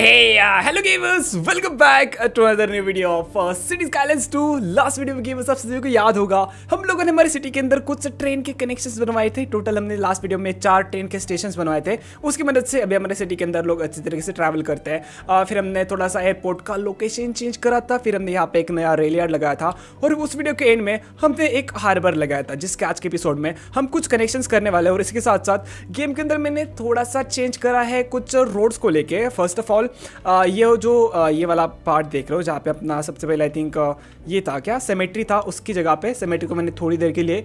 Hey, uh, hello gamers, welcome back uh, to another new video of uh, City Skylines 2. Last video में gamers आप सभी को याद होगा हम लोगों ने हमारे सिटी के अंदर कुछ ट्रेन के कनेक्शंस बनवाए थे टोटल हमने लास्ट वीडियो में चार ट्रेन के स्टेशन बनवाए थे उसकी मदद से अभी हमारे सिटी के अंदर लोग अच्छी तरीके से ट्रैवल करते हैं uh, फिर हमने थोड़ा सा एयरपोर्ट का लोकेशन चेंज करा था फिर हमने यहाँ पे एक नया रेल यार्ड लगाया था और उस वीडियो के एंड में हमने एक हार्बर लगाया था जिसके आज के एपिसोड में हम कुछ कनेक्शंस करने वाले हैं और इसके साथ साथ गेम के अंदर मैंने थोड़ा सा चेंज करा है कुछ रोड्स को लेके फर्स्ट ऑफ ऑल ये जो आ, ये वाला पार्ट देख रहे हो जहाँ पे अपना सबसे पहले आई थिंक ये था क्या सेमेट्री था उसकी जगह पे सेमेट्री को मैंने थोड़ी देर के लिए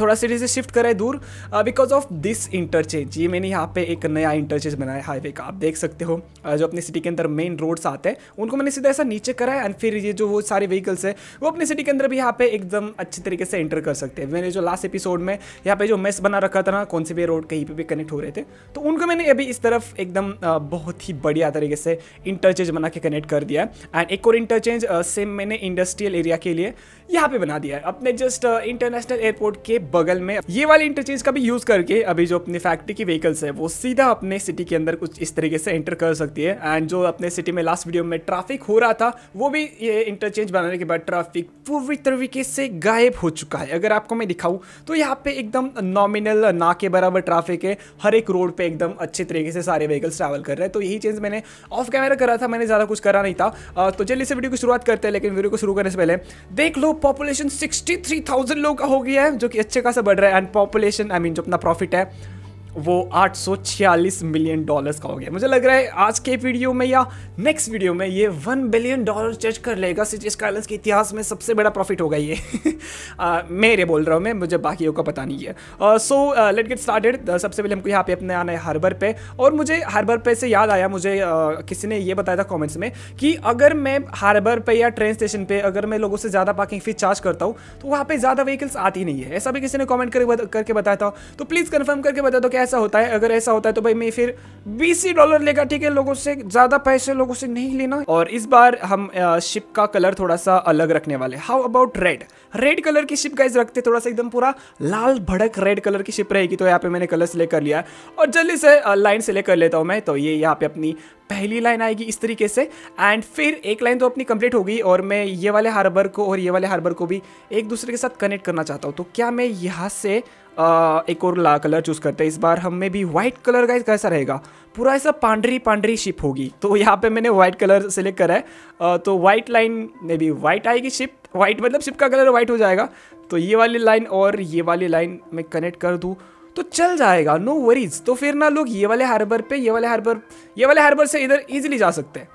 थोड़ा सिटी से शिफ्ट करा है दूर बिकॉज ऑफ दिस इंटरचेंज ये मैंने यहाँ पे एक नया इंटरचेंज बनाया हाईवे का आप देख सकते हो जो अपनी सिटी के अंदर मेन रोड्स आते हैं उनको मैंने सीधा ऐसा नीचे करा है एंड फिर ये जो वो सारे व्हीकल्स है वो अपने सिटी के अंदर भी यहाँ पे एकदम अच्छे तरीके से एंटर कर सकते हैं मैंने जो लास्ट एपिसोड में यहाँ पे जो मेस बना रखा था ना कौन से भी रोड कहीं पर भी कनेक्ट हो रहे थे तो उनको मैंने अभी इस तरफ एकदम बहुत ही बढ़िया तरीके से इंटरचेंज बना के कनेक्ट कर दिया है एंड एक और इंटरचेंज सेम uh, मैंने इंडस्ट्रियल एरिया के लिए यहाँ पे बना दिया है अपने जस्ट इंटरनेशनल एयरपोर्ट के बगल में ये वाले इंटरचेंज का भी यूज़ करके अभी जो अपनी फैक्ट्री की व्हीकल्स है वो सीधा अपने सिटी के अंदर कुछ इस तरीके से एंटर कर सकती है एंड जो अपने सिटी में लास्ट वीडियो में ट्रैफिक हो रहा था वो भी ये इंटरचेंज बनाने के बाद ट्रैफिक पूरी तरीके से गायब हो चुका है अगर आपको मैं दिखाऊँ तो यहाँ पे एकदम नॉमिनल ना के बराबर ट्रैफिक है हर एक रोड पे एकदम अच्छे तरीके से सारे व्हीकल्स ट्रैवल कर रहे हैं तो यही चेंज मैंने ऑफ कैमरा करा था मैंने ज़्यादा कुछ करा नहीं था तो जल्दी से वीडियो की शुरुआत करते हैं लेकिन वीडियो को शुरू करने से पहले देख लो पॉपुलेशन सिक्सटी थ्री थाउजेंड लोग का हो गया है जो कि अच्छे खासा बढ़ रहा है एंड पॉपुलेशन आई मीन जो अपना प्रॉफिट है वो 846 मिलियन डॉलर्स का हो गया मुझे लग रहा है आज के वीडियो में या नेक्स्ट वीडियो में ये 1 बिलियन डॉलर टच कर लेगा सिचेस के इतिहास में सबसे बड़ा प्रॉफिट होगा ये मेरे बोल रहा हूँ मैं मुझे बाकियों का पता नहीं है सो लेट गेट स्टार्टेड सबसे पहले हमको यहाँ पे अपने आना है हार्बर पे और मुझे हार्बर पे से याद आया मुझे uh, किसी ने ये बताया था कॉमेंट्स में कि अगर मैं हार्बर पे या ट्रेन स्टेशन पर अगर मैं लोगों से ज़्यादा पार्किंग फीस चार्ज करता हूँ तो वहाँ पर ज़्यादा व्हीकल्स आती नहीं है ऐसा भी किसी ने कॉमेंट करके बताया था तो प्लीज़ कन्फर्म करके बता दो क्या ऐसा होता है अगर ऐसा होता है तो भाई मैं फिर बीस डॉलर लेगा ठीक है लोगों से ज्यादा पैसे लोगों से नहीं लेना और इस बार हम शिप का कलर थोड़ा सा अलग रखने वाले how about red red colour की शिप गाइज रखते थोड़ा सा एकदम पूरा लाल भड़क रेड कलर की शिप रहेगी तो यहाँ पे मैंने कलर सेलेक्ट कर लिया और जल्दी से लाइन सेलेक्ट कर लेता हूँ मैं तो ये यहाँ पे अपनी पहली लाइन आएगी इस तरीके से एंड फिर एक लाइन तो अपनी कंप्लीट होगी और मैं ये वाले हार्बर को और ये वाले हार्बर को भी एक दूसरे के साथ कनेक्ट करना चाहता हूँ तो क्या मैं यहाँ से आ, एक और ला कलर चूज़ करते हैं इस बार हम में भी वाइट कलर का कैसा रहेगा पूरा ऐसा पांडरी पांडरी शिप होगी तो यहाँ पे मैंने वाइट कलर सेलेक्ट करा है आ, तो वाइट लाइन में भी वाइट आएगी शिप वाइट मतलब शिप का कलर वाइट हो जाएगा तो ये वाली लाइन और ये वाली लाइन मैं कनेक्ट कर दूँ तो चल जाएगा नो वरीज तो फिर ना लोग ये वाले हार्बर पे ये वाले हार्बर ये वाले हार्बर से इधर इजीली जा सकते हैं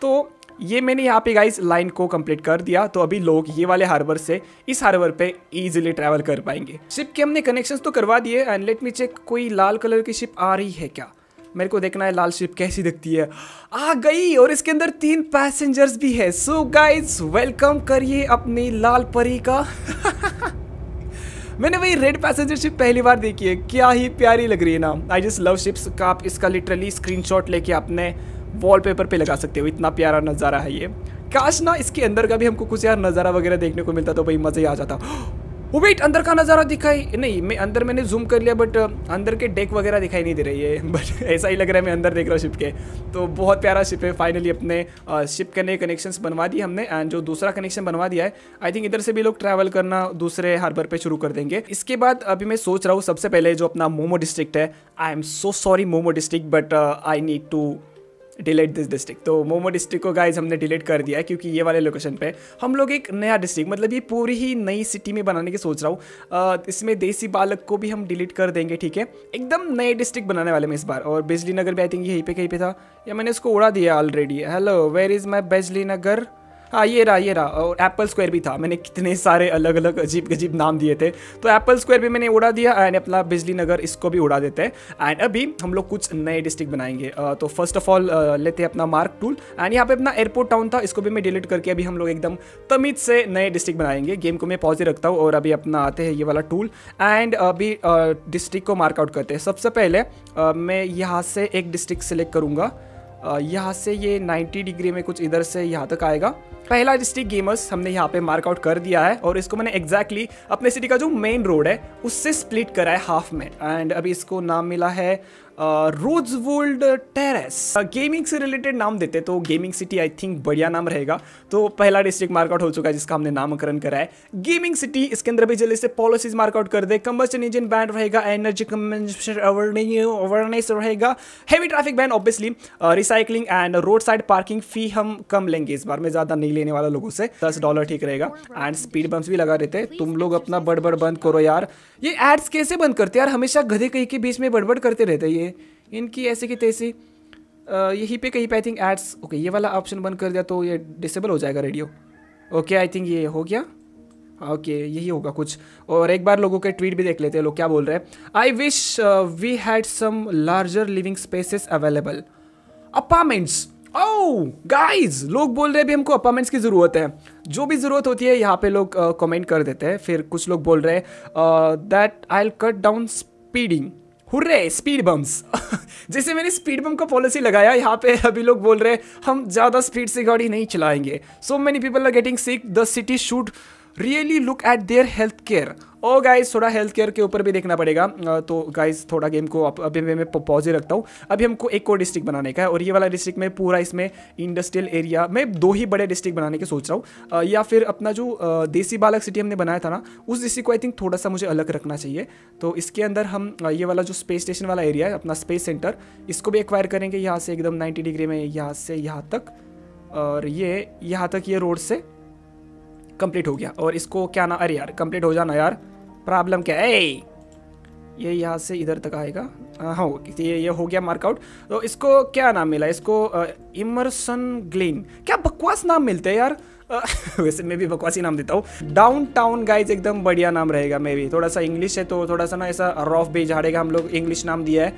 तो ये मैंने यहाँ पे गाइस लाइन को कंप्लीट कर दिया तो अभी लोग ये वाले हार्बर से इस हार्बर पे इजीली ट्रैवल कर पाएंगे शिप के हमने कनेक्शंस तो करवा दिए एंड लेट मी चेक कोई लाल कलर की शिप आ रही है क्या मेरे को देखना है लाल शिप कैसी दिखती है आ गई और इसके अंदर तीन पैसेंजर्स भी है सो गाइज वेलकम करिए अपनी लाल परी का मैंने वही रेड पैसेंजर शिप पहली बार देखी है क्या ही प्यारी लग रही है ना आई जस्ट लव शिप्स का आप इसका लिटरली स्क्रीनशॉट लेके अपने वॉलपेपर पे लगा सकते हो इतना प्यारा नज़ारा है ये काश ना इसके अंदर का भी हमको कुछ यार नज़ारा वगैरह देखने को मिलता तो भाई मज़े ही आ जाता वो वेट अंदर का नज़ारा दिखाई नहीं मैं अंदर मैंने जूम कर लिया बट अंदर के डेक वगैरह दिखाई नहीं दे रही है बट ऐसा ही लग रहा है मैं अंदर देख रहा हूँ शिप के तो बहुत प्यारा शिप है फाइनली अपने शिप के नए कनेक्शन बनवा दिए हमने एंड जो दूसरा कनेक्शन बनवा दिया है आई थिंक इधर से भी लोग ट्रैवल करना दूसरे हार्बर पर शुरू कर देंगे इसके बाद अभी मैं सोच रहा हूँ सबसे पहले जो अपना मोमो डिस्ट्रिक्ट है I am so sorry Momo district but I need to delete this district तो मोमो डिस्ट्रिक्ट को गाइज हमने डिलीट कर दिया है क्योंकि ये वाले लोकेशन पे हम लोग एक नया डिस्ट्रिक्ट मतलब ये पूरी ही नई सिटी में बनाने की सोच रहा हूँ इसमें देसी बालक को भी हम डिलीट कर देंगे ठीक है एकदम नए डिस्ट्रिक्ट बनाने वाले में इस बार और बिजली नगर भी आई थिंक यहीं पे कहीं पे था या मैंने इसको उड़ा दिया already hello where is my Bijli Nagar हाँ ये रहा ये रहा और एप्पल स्क्वायर भी था मैंने कितने सारे अलग अलग अजीब अजीब नाम दिए थे तो एप्पल स्क्वायर भी मैंने उड़ा दिया एंड अपना बिजली नगर इसको भी उड़ा देते हैं एंड अभी हम लोग कुछ नए डिस्ट्रिक्ट बनाएंगे तो फर्स्ट ऑफ ऑल लेते हैं अपना मार्क टूल एंड यहाँ पे अपना एयरपोर्ट टाउन था इसको भी मैं डिलीट करके अभी हम लोग एकदम तमीज से नए डिस्ट्रिक्ट बनाएंगे गेम को मैं पॉज रखता हूँ और अभी अपना आते हैं ये वाला टूल एंड अभी डिस्ट्रिक्ट को मार्कआउट करते हैं सबसे पहले मैं यहाँ से एक डिस्ट्रिक्ट सेलेक्ट करूँगा यहाँ से ये 90 डिग्री में कुछ इधर से यहाँ तक आएगा पहला डिस्ट्रिक्ट गेमर्स हमने यहाँ पे मार्कआउट कर दिया है और इसको मैंने एग्जैक्टली exactly अपने सिटी का जो मेन रोड है उससे स्प्लिट करा है हाफ में एंड अभी इसको नाम मिला है रोजवोल्ड टेरेस गेमिंग से रिलेटेड नाम देते तो गेमिंग सिटी आई थिंक बढ़िया नाम रहेगा तो पहला डिस्ट्रिक्ट मार्कआउट हो चुका है जिसका हमने नामकरण करा है गेमिंग सिटी इसके अंदर भी जल्दी से पॉलिसीज मार्कआउट कर दे कम्बस्टन इंजन बैन रहेगा एनर्जी अवेयरनेस रहेगा heavy traffic ban obviously recycling and road side parking fee हम कम लेंगे इस बार में ज़्यादा नहीं लेने वाला लोगों से दस डॉलर ठीक रहेगा एंड स्पीड बम्प्स भी लगा देते तुम लोग अपना बड़बड़ बंद करो यार ये एड्स कैसे बंद करते यार हमेशा गधे कहीं के बीच में बड़बड़ करते रहते ये चाहिए इनकी ऐसे की तैसी यहीं पे कहीं पे आई थिंक एड्स ओके ये वाला ऑप्शन बंद कर दिया तो ये डिसेबल हो जाएगा रेडियो ओके आई थिंक ये हो गया ओके okay, यही होगा कुछ और एक बार लोगों के ट्वीट भी देख लेते हैं लोग क्या बोल रहे हैं I wish we had some larger living spaces available apartments oh guys लोग बोल रहे हैं भी हमको अपार्टमेंट्स की ज़रूरत है जो भी ज़रूरत होती है यहाँ पे लोग कमेंट uh, कर देते हैं फिर कुछ लोग बोल रहे हैं that I cut down speeding hurray speed bumps जैसे मैंने स्पीड बम का पॉलिसी लगाया यहाँ पे अभी लोग बोल रहे हैं हम ज़्यादा स्पीड से गाड़ी नहीं चलाएंगे so many people are getting sick the city should really look at their health care और गाइज थोड़ा हेल्थ केयर के ऊपर भी देखना पड़ेगा तो गाइज थोड़ा गेम को अभी मैं पॉज ही रखता हूँ अभी हमको एक और डिस्ट्रिक्ट बनाने का है और ये वाला डिस्ट्रिक्ट में पूरा इसमें इंडस्ट्रियल एरिया मैं दो ही बड़े डिस्ट्रिक्ट बनाने की सोच रहा हूँ या फिर अपना जो देसी बालक सिटी हमने बनाया था ना उस डिस्ट्रिक्ट को आई थिंक थोड़ा सा मुझे अलग रखना चाहिए तो इसके अंदर हम ये वाला जो स्पेस स्टेशन वाला एरिया है अपना स्पेस सेंटर इसको भी एक्वायर करेंगे यहाँ से एकदम नाइन्टी डिग्री में यहाँ से यहाँ तक और ये यहाँ तक ये रोड से कंप्लीट हो गया और इसको क्या ना अरे यार कंप्लीट हो जाना यार प्रॉब्लम क्या है ये यहाँ से इधर तक आएगा हाँ ये ये हो गया मार्कआउट तो इसको क्या नाम मिला इसको इमरसन ग्लिन क्या बकवास नाम मिलते हैं यार वैसे मैं भी बकवासी नाम देता हूँ डाउन टाउन गाइज एकदम बढ़िया नाम रहेगा मे भी थोड़ा सा इंग्लिश है तो थोड़ा सा ना ऐसा रॉफ भी झाड़ेगा हम लोग इंग्लिश नाम दिया है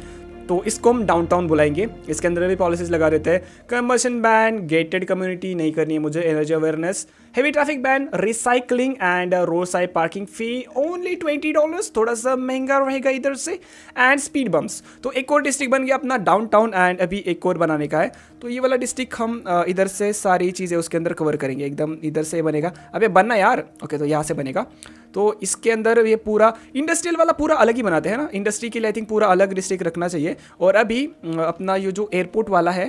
तो इसको हम डाउनटाउन बुलाएंगे इसके अंदर भी पॉलिसीज लगा देते हैं कम्बर्शन बैन गेटेड कम्युनिटी नहीं करनी है मुझे energy awareness heavy traffic ban recycling and road side parking fee only twenty dollar थोड़ा सा महंगा रहेगा इधर से एंड स्पीड बम्प्स तो एक और डिस्ट्रिक्ट बन गया अपना डाउनटाउन एंड अभी एक और बनाने का है तो ये वाला डिस्ट्रिक्ट हम इधर से सारी चीज़ें उसके अंदर कवर करेंगे एकदम इधर से बनेगा अबे बनना यार ओके तो यहाँ से बनेगा तो इसके अंदर ये पूरा इंडस्ट्रियल वाला पूरा अलग ही बनाते हैं ना इंडस्ट्री के लिए आई थिंक पूरा अलग डिस्ट्रिक्ट रखना चाहिए और अभी अपना ये जो एयरपोर्ट वाला है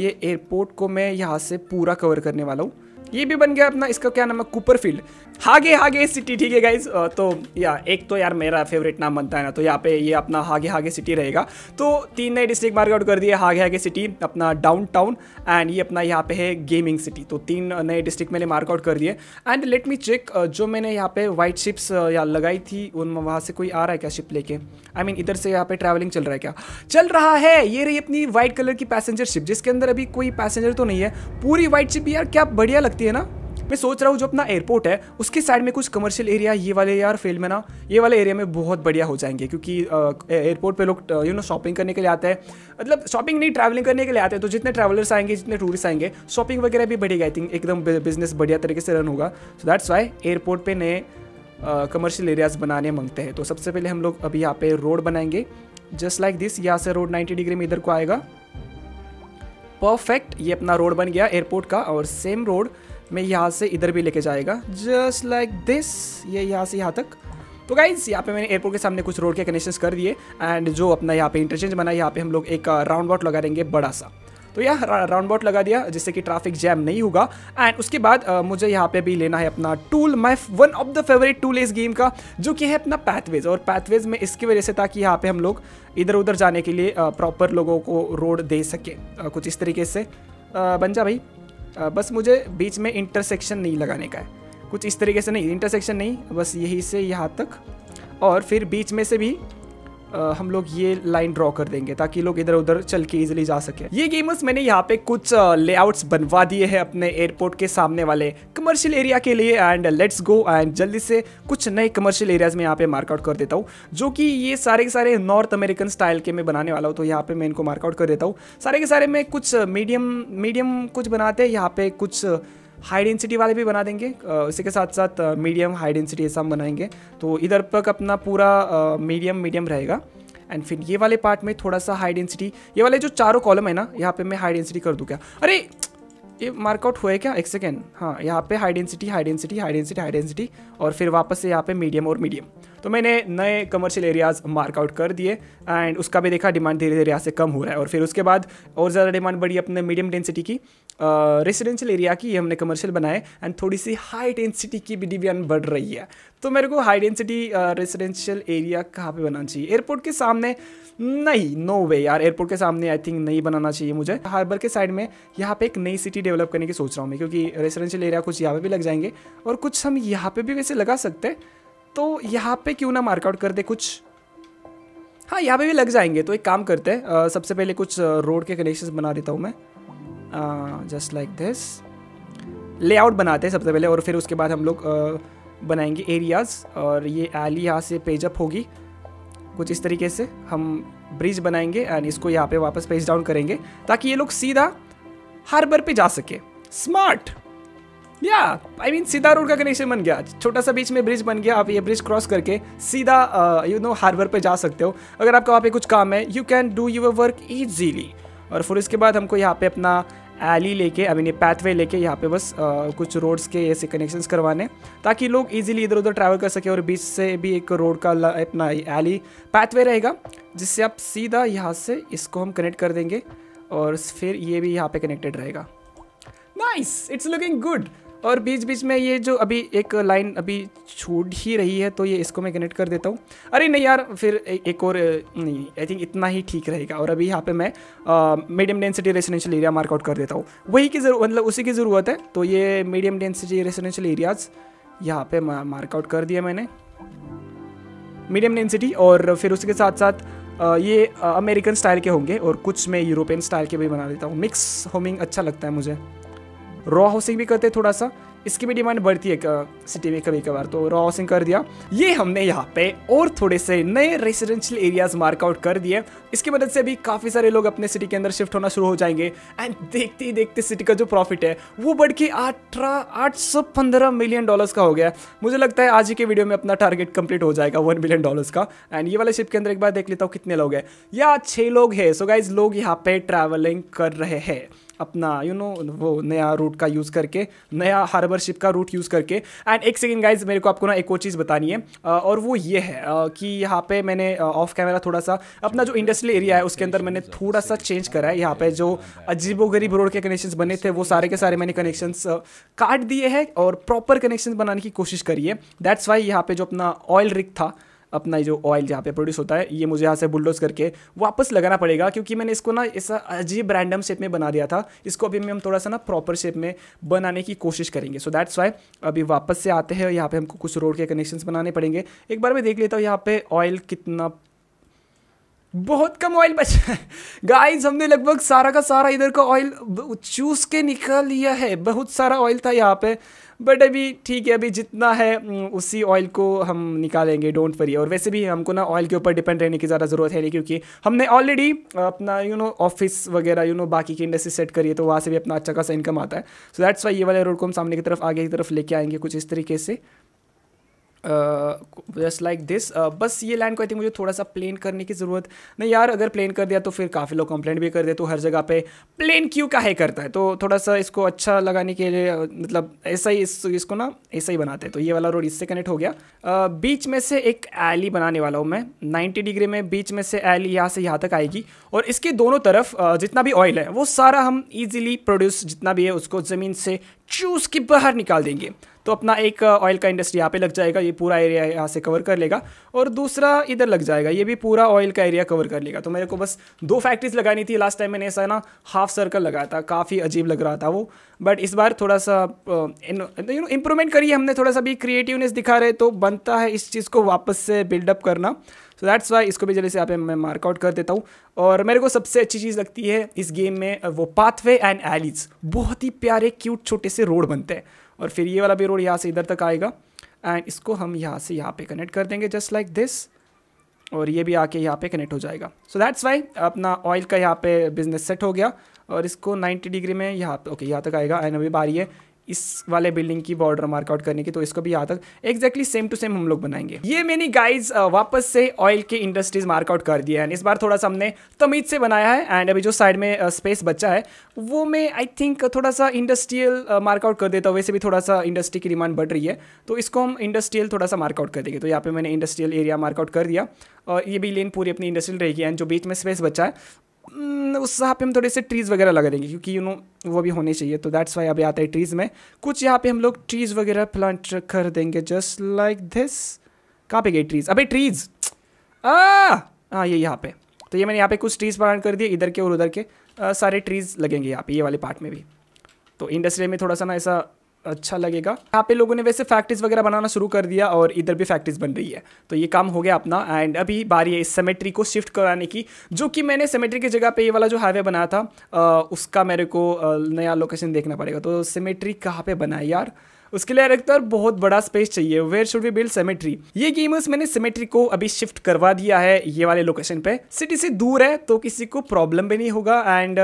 ये एयरपोर्ट को मैं यहाँ से पूरा कवर करने वाला हूँ ये भी बन गया अपना इसका क्या नाम है फील्ड हागे हागे सिटी ठीक है गाइज तो या एक तो यार मेरा फेवरेट नाम बनता है ना तो यहाँ पे ये अपना हागे हागे सिटी रहेगा तो तीन नए डिस्ट्रिक्ट मार्क आउट कर दिए हागे हागे सिटी अपना डाउन टाउन एंड ये अपना यहाँ पे है गेमिंग सिटी तो तीन नए डिस्ट्रिक्ट मैंने मार्क आउट कर दिए एंड लेट मी चेक जो मैंने यहाँ पे वाइट शिप्स या लगाई थी उन वहाँ से कोई आ रहा है क्या शिप लेके आई मीन इधर से यहाँ पे ट्रैवलिंग चल रहा है क्या चल रहा है ये रही अपनी वाइट कलर की पैसेंजर शिप जिसके अंदर अभी कोई पैसेंजर तो नहीं है पूरी व्हाइट शिप यार क्या बढ़िया लगता लगती है ना मैं सोच रहा हूँ जो अपना एयरपोर्ट है उसके साइड में कुछ कमर्शियल एरिया ये वाले यार फील्ड में ना ये वाले एरिया में बहुत बढ़िया हो जाएंगे क्योंकि एयरपोर्ट पे लोग यू नो शॉपिंग करने के लिए आते हैं मतलब शॉपिंग नहीं ट्रैवलिंग करने के लिए आते हैं तो जितने ट्रैवलर्स आएंगे जितने टूरिस्ट आएंगे शॉपिंग वगैरह भी बढ़ेगी आई थिंक एकदम बिजनेस बढ़िया तरीके से रन होगा सो दैट्स वाई एयरपोर्ट पर नए कमर्शियल एरियाज़ बनाने मांगते हैं तो सबसे पहले हम लोग अभी यहाँ पे रोड बनाएंगे जस्ट लाइक दिस यहाँ से रोड नाइन्टी डिग्री में इधर को आएगा परफेक्ट ये अपना रोड बन गया एयरपोर्ट का और सेम रोड मैं यहाँ से इधर भी लेके जाएगा जस्ट लाइक दिस ये यहाँ से यहाँ तक तो गाइज यहाँ पे मैंने एयरपोर्ट के सामने कुछ रोड के कनेक्शंस कर दिए एंड जो अपना यहाँ पे इंटरचेंज बना यहाँ पे हम लोग एक राउंड uh, बॉट लगा देंगे बड़ा सा तो यह राउंड बॉट लगा दिया जिससे कि ट्रैफिक जैम नहीं होगा एंड उसके बाद आ, uh, मुझे यहाँ पे भी लेना है अपना tool my one of the favourite tool इस गेम का जो कि है अपना पैथवेज और पैथवेज में इसकी वजह से ताकि यहाँ पे हम लोग इधर उधर जाने के लिए प्रॉपर uh, लोगों को रोड दे सकें कुछ इस तरीके से बन जा भाई बस मुझे बीच में इंटरसेक्शन नहीं लगाने का है कुछ इस तरीके से नहीं इंटरसेक्शन नहीं बस यही से यहाँ तक और फिर बीच में से भी हम लोग ये लाइन ड्रॉ कर देंगे ताकि लोग इधर उधर चल के इजिली जा सके ये गेमर्स मैंने यहाँ पे कुछ लेआउट्स बनवा दिए हैं अपने एयरपोर्ट के सामने वाले कमर्शियल एरिया के लिए एंड लेट्स गो एंड जल्दी से कुछ नए कमर्शियल एरियाज में यहाँ पे मार्कआउट कर देता हूँ जो कि ये सारे के सारे नॉर्थ अमेरिकन स्टाइल के मैं बनाने वाला हूँ तो यहाँ पे मैं इनको मार्कआउट कर देता हूँ सारे के सारे मैं कुछ मीडियम मीडियम कुछ बनाते हैं यहाँ पे कुछ हाई डेंसिटी वाले भी बना देंगे इसी के साथ साथ मीडियम हाई डेंसिटी ऐसा हम बनाएंगे तो इधर तक अपना पूरा मीडियम मीडियम रहेगा एंड फिर ये वाले पार्ट में थोड़ा सा हाई डेंसिटी ये वाले जो चारों कॉलम है ना यहाँ पे मैं हाई डेंसिटी कर दूँ क्या अरे ये मार्कआउट हुआ है क्या एक सेकेंड हाँ यहाँ पे high density high density high density high density और फिर वापस से यहाँ पे मीडियम और मीडियम तो मैंने नए कमर्शियल एरियाज मार्कआउट कर दिए एंड उसका भी देखा डिमांड धीरे धीरे यहाँ से कम हो रहा है और फिर उसके बाद और ज़्यादा डिमांड बढ़ी अपने मीडियम डेंसिटी की रेसिडेंशियल uh, एरिया की हमने कमर्शियल बनाए एंड थोड़ी सी हाई डेंसिटी की भी डिवीजन बढ़ रही है तो मेरे को हाई डेंसिटी रेसिडेंशियल एरिया कहाँ पे बनाना चाहिए एयरपोर्ट के सामने नहीं नो वे यार एयरपोर्ट के सामने आई थिंक नहीं बनाना चाहिए मुझे हार्बर के साइड में यहाँ पे एक नई सिटी डेवलप करने की सोच रहा हूँ मैं क्योंकि रेसिडेंशियल एरिया कुछ यहाँ पे भी लग जाएंगे और कुछ हम यहाँ पे भी वैसे लगा सकते हैं तो यहाँ पे क्यों ना मार्कआउट कर दे कुछ हाँ यहाँ पे भी लग जाएंगे तो एक काम करते हैं सबसे पहले कुछ रोड के कनेक्शन बना देता हूँ मैं जस्ट लाइक दिस लेआउट बनाते हैं सबसे पहले और फिर उसके बाद हम लोग बनाएंगे एरियाज़ और ये एली यहाँ से पेजअप होगी कुछ इस तरीके से हम ब्रिज बनाएंगे एंड इसको यहाँ पे वापस पेज डाउन करेंगे ताकि ये लोग सीधा हार्बर पे जा सके स्मार्ट या आई मीन सीधा रोड का कनेक्शन बन गया छोटा सा बीच में ब्रिज बन गया आप ये ब्रिज क्रॉस करके सीधा यू नो हार्बर पे जा सकते हो अगर आपका वहाँ पे कुछ काम है you can do your work easily और फिर इसके बाद हमको यहाँ पे अपना एली लेके आई मीन ये पैथवे लेके यहाँ पे बस आ, कुछ रोड्स के ऐसे कनेक्शंस करवाने ताकि लोग इजीली इधर उधर ट्रैवल कर सके और बीच से भी एक रोड का अपना एली पैथवे रहेगा जिससे आप सीधा यहाँ से इसको हम कनेक्ट कर देंगे और फिर ये भी यहाँ पे कनेक्टेड रहेगा नाइस इट्स लुकिंग गुड और बीच बीच में ये जो अभी एक लाइन अभी छूट ही रही है तो ये इसको मैं कनेक्ट कर देता हूँ अरे नहीं यार फिर ए, एक और नहीं आई थिंक इतना ही ठीक रहेगा और अभी यहाँ पे मैं medium density residential area mark out कर देता हूँ वही की जरूरत मतलब उसी की ज़रूरत है तो ये मीडियम डेंसिटी रेसिडेंशियल एरियाज़ यहाँ पर मार्कआउट कर दिया मैंने मीडियम डेंसिटी और फिर उसके साथ साथ ये अमेरिकन स्टाइल के होंगे और कुछ मैं यूरोपियन स्टाइल के भी बना देता हूँ मिक्स होमिंग अच्छा लगता है मुझे रॉ हाउसिंग भी करते थोड़ा सा इसकी भी डिमांड बढ़ती है सिटी में कभी कभार तो रॉ हाउसिंग कर दिया ये हमने यहाँ पे और थोड़े से नए रेसिडेंशियल एरियाज मार्कआउट कर दिए इसकी मदद से भी काफ़ी सारे लोग अपने सिटी के अंदर शिफ्ट होना शुरू हो जाएंगे एंड देखते ही देखते सिटी का जो प्रॉफिट है वो बढ़ के अठारह आठ सौ पंद्रह मिलियन डॉलर्स का हो गया मुझे लगता है आज के वीडियो में अपना टारगेट कंप्लीट हो जाएगा वन मिलियन डॉलर का एंड ये वाले शिप के अंदर एक बार देख लेता हूँ कितने लोग है या छह लोग है सो गाइज लोग यहाँ पे ट्रेवलिंग कर रहे हैं अपना यू you नो know, वो नया रूट का यूज़ करके नया हार्बर शिप का रूट यूज़ करके एंड एक सेकेंड गाइज मेरे को आपको ना एक और चीज़ बतानी है और वो ये है कि यहाँ पे मैंने ऑफ कैमरा थोड़ा सा अपना जो इंडस्ट्रियल एरिया है उसके अंदर मैंने थोड़ा सा चेंज करा है यहाँ पे जो अजीबो गरीब रोड के कनेक्शन बने थे वो सारे के सारे मैंने कनेक्शन काट दिए हैं और प्रॉपर कनेक्शन बनाने की कोशिश करी है दैट्स वाई यहाँ पे जो अपना ऑयल रिक था अपना जो ऑयल जहाँ पे प्रोड्यूस होता है ये मुझे यहाँ से बुलडोज करके वापस लगाना पड़ेगा क्योंकि मैंने इसको ना ऐसा अजीब रैंडम शेप में बना दिया था इसको अभी हम थोड़ा सा ना प्रॉपर शेप में बनाने की कोशिश करेंगे सो दैट्स वाई अभी वापस से आते हैं यहाँ पर हमको कुछ रोड के कनेक्शन बनाने पड़ेंगे एक बार मैं देख लेता हूँ यहाँ पर ऑयल कितना बहुत कम ऑयल बचा है गाइस हमने लगभग सारा का सारा इधर का ऑयल चूस के निकाल लिया है बहुत सारा ऑयल था यहाँ पे बट अभी ठीक है अभी जितना है उसी ऑयल को हम निकालेंगे डोंट वरी और वैसे भी हमको ना ऑयल के ऊपर डिपेंड रहने की ज़्यादा ज़रूरत है नहीं क्योंकि हमने ऑलरेडी अपना यू नो ऑफिस वगैरह यू नो बाकी की इंडस्ट्री सेट करिए तो वहाँ से भी अपना अच्छा खासा इनकम आता है सो दैट्स वाई ये वाले रोड को हम सामने की तरफ आगे की तरफ लेके आएंगे कुछ इस तरीके से जस्ट लाइक दिस बस ये लाइन को आई थिंक मुझे थोड़ा सा प्लेन करने की ज़रूरत नहीं यार अगर प्लेन कर दिया तो फिर काफ़ी लोग कंप्लेंट भी कर दे तो हर जगह पे प्लेन क्यों का है करता है तो थोड़ा सा इसको अच्छा लगाने के लिए मतलब ऐसा ही इस, इसको ना ऐसा ही बनाते हैं तो ये वाला रोड इससे कनेक्ट हो गया uh, बीच में से एक एली बनाने वाला हूँ मैं नाइन्टी डिग्री में बीच में से एली यहाँ से यहाँ तक आएगी और इसके दोनों तरफ uh, जितना भी ऑयल है वो सारा हम ईजिली प्रोड्यूस जितना भी है उसको ज़मीन से चूस के बाहर निकाल देंगे तो अपना एक ऑयल का इंडस्ट्री यहाँ पे लग जाएगा ये पूरा एरिया यहाँ से कवर कर लेगा और दूसरा इधर लग जाएगा ये भी पूरा ऑयल का एरिया कवर कर लेगा तो मेरे को बस दो फैक्ट्रीज लगानी थी लास्ट टाइम मैंने ऐसा ना हाफ सर्कल लगाया था काफ़ी अजीब लग रहा था वो बट इस बार थोड़ा सा यू नो इम्प्रूवमेंट करिए हमने थोड़ा सा भी क्रिएटिवनेस दिखा रहे तो बनता है इस चीज़ को वापस से बिल्डअप करना सो दैट्स वाई इसको भी जल्दी से यहाँ पे मैं मार्कआउट कर देता हूँ और मेरे को सबसे अच्छी चीज़ लगती है इस गेम में वो पाथवे एंड एलिज बहुत ही प्यारे क्यूट छोटे से रोड बनते हैं और फिर ये वाला भी रोड यहाँ से इधर तक आएगा एंड इसको हम यहाँ से यहाँ पे कनेक्ट कर देंगे जस्ट लाइक दिस और ये भी आके यहाँ पे कनेक्ट हो जाएगा सो दैट्स वाई अपना ऑयल का यहाँ पे बिजनेस सेट हो गया और इसको 90 डिग्री में यहाँ पे ओके यहाँ तक आएगा एंड अभी बारी है इस वाले बिल्डिंग की बॉर्डर मार्कआउट करने की तो इसको भी यहाँ तक एक्जैक्टली सेम टू सेम हम लोग बनाएंगे ये मैंने गाइज वापस से ऑयल के इंडस्ट्रीज मार्कआउट कर दिया है इस बार थोड़ा सा हमने तमीज से बनाया है एंड अभी जो साइड में स्पेस बचा है वो मैं आई थिंक थोड़ा सा इंडस्ट्रियल मार्कआउट कर देता हूँ वैसे भी थोड़ा सा इंडस्ट्री की डिमांड बढ़ रही है तो इसको हम इंडस्ट्रियल थोड़ा सा मार्कआउट कर देंगे तो यहाँ पे मैंने इंडस्ट्रियल एरिया मार्कआउट कर दिया और ये भी लेन पूरी अपनी इंडस्ट्रियल रहेगी एंड जो बीच में स्पेस बचा है उस यहाँ पे हम थोड़े से ट्रीज़ वगैरह लगा देंगे क्योंकि यू नो वो भी होने चाहिए तो दैट्स वाई अभी आता है ट्रीज़ में कुछ यहाँ पे हम लोग ट्रीज़ वगैरह प्लांट कर देंगे जस्ट लाइक दिस कहाँ पे गई ट्रीज़ अभी ट्रीज़ हाँ ये यहाँ पे तो ये मैंने यहाँ पे कुछ ट्रीज़ प्लांट कर दिए इधर के और उधर के आ, सारे ट्रीज़ लगेंगे यहाँ पे ये वाले पार्ट में भी तो इंडस्ट्री में थोड़ा सा ना ऐसा अच्छा लगेगा यहाँ पे लोगों ने वैसे फैक्ट्रीज वगैरह बनाना शुरू कर दिया और इधर भी फैक्ट्रीज बन रही है तो ये काम हो गया अपना एंड अभी बारी है इस सेमेट्री को शिफ्ट कराने की जो कि मैंने सेमेट्री की जगह पे ये वाला जो हाईवे बनाया था आ, उसका मेरे को आ, नया लोकेशन देखना पड़ेगा तो सेमेट्री कहाँ पे बना है यार उसके लिए अधिकतर तो बहुत बड़ा स्पेस चाहिए where should we build cemetery ये गेमर्स मैंने सेमेट्री को अभी शिफ्ट करवा दिया है ये वाले लोकेशन पे सिटी से दूर है तो किसी को प्रॉब्लम भी नहीं होगा एंड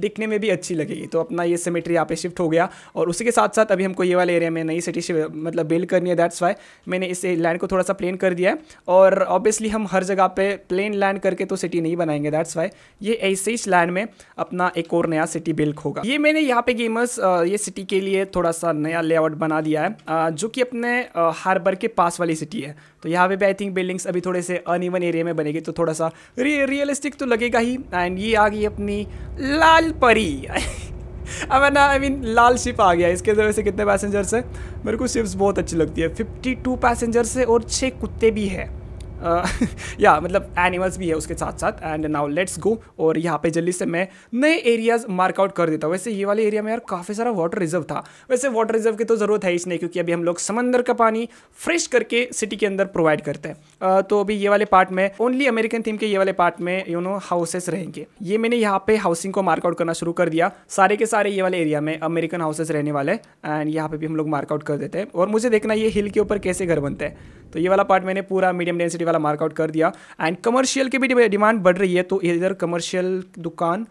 दिखने में भी अच्छी लगेगी तो अपना ये सिमेट्री यहाँ पे शिफ्ट हो गया और उसी के साथ साथ अभी हमको ये वाले एरिया में नई सिटी मतलब बिल्ड करनी है दैट्स वाई मैंने इस लैंड को थोड़ा सा प्लेन कर दिया है और ऑब्वियसली हम हर जगह पे प्लेन लैंड करके तो सिटी नहीं बनाएंगे दैट्स वाई ये ऐसे ही लैंड में अपना एक और नया सिटी बिल्ड होगा ये मैंने यहाँ पे गेमर्स ये सिटी के लिए थोड़ा सा नया लेआउट बना दिया है जो कि अपने हार्बर के पास वाली सिटी है तो यहाँ पे भी आई थिंक बिल्डिंग्स अभी थोड़े से अनइवन एरिया में बनेगी तो थोड़ा सा रि, रियलिस्टिक तो लगेगा ही एंड ये आ गई अपनी लाल परी अब ना आई मीन लाल शिप आ गया इसके जरिए से कितने पैसेंजर्स हैं मेरे को शिप्स बहुत अच्छी लगती है फिफ्टी टू पैसेंजर्स है और छः कुत्ते भी हैं या मतलब एनिमल्स भी है उसके साथ साथ एंड नाउ लेट्स गो और यहाँ पे जल्दी से मैं नए एरियाज मार्कआउट कर देता हूँ वैसे ये वाले एरिया में यार काफ़ी सारा वाटर रिजर्व था वैसे वाटर रिजर्व की तो ज़रूरत है इसलिए क्योंकि अभी हम लोग समंदर का पानी फ्रेश करके सिटी के अंदर प्रोवाइड करते हैं तो अभी ये वाले पार्ट में ओनली अमेरिकन थीम के ये वाले पार्ट में यू नो हाउसेस रहेंगे ये मैंने यहाँ पे हाउसिंग को मार्कआउट करना शुरू कर दिया सारे के सारे ये वाले एरिया में अमेरिकन हाउसेस रहने वाले एंड यहाँ पे भी हम लोग मार्कआउट कर देते हैं और मुझे देखना ये हिल के ऊपर कैसे घर बनते हैं तो ये वाला पार्ट मैंने पूरा मीडियम डेंसिटी वाला मार्कआउट कर दिया एंड कमर्शियल की भी डिमांड बढ़ रही है तो इधर कमर्शियल दुकान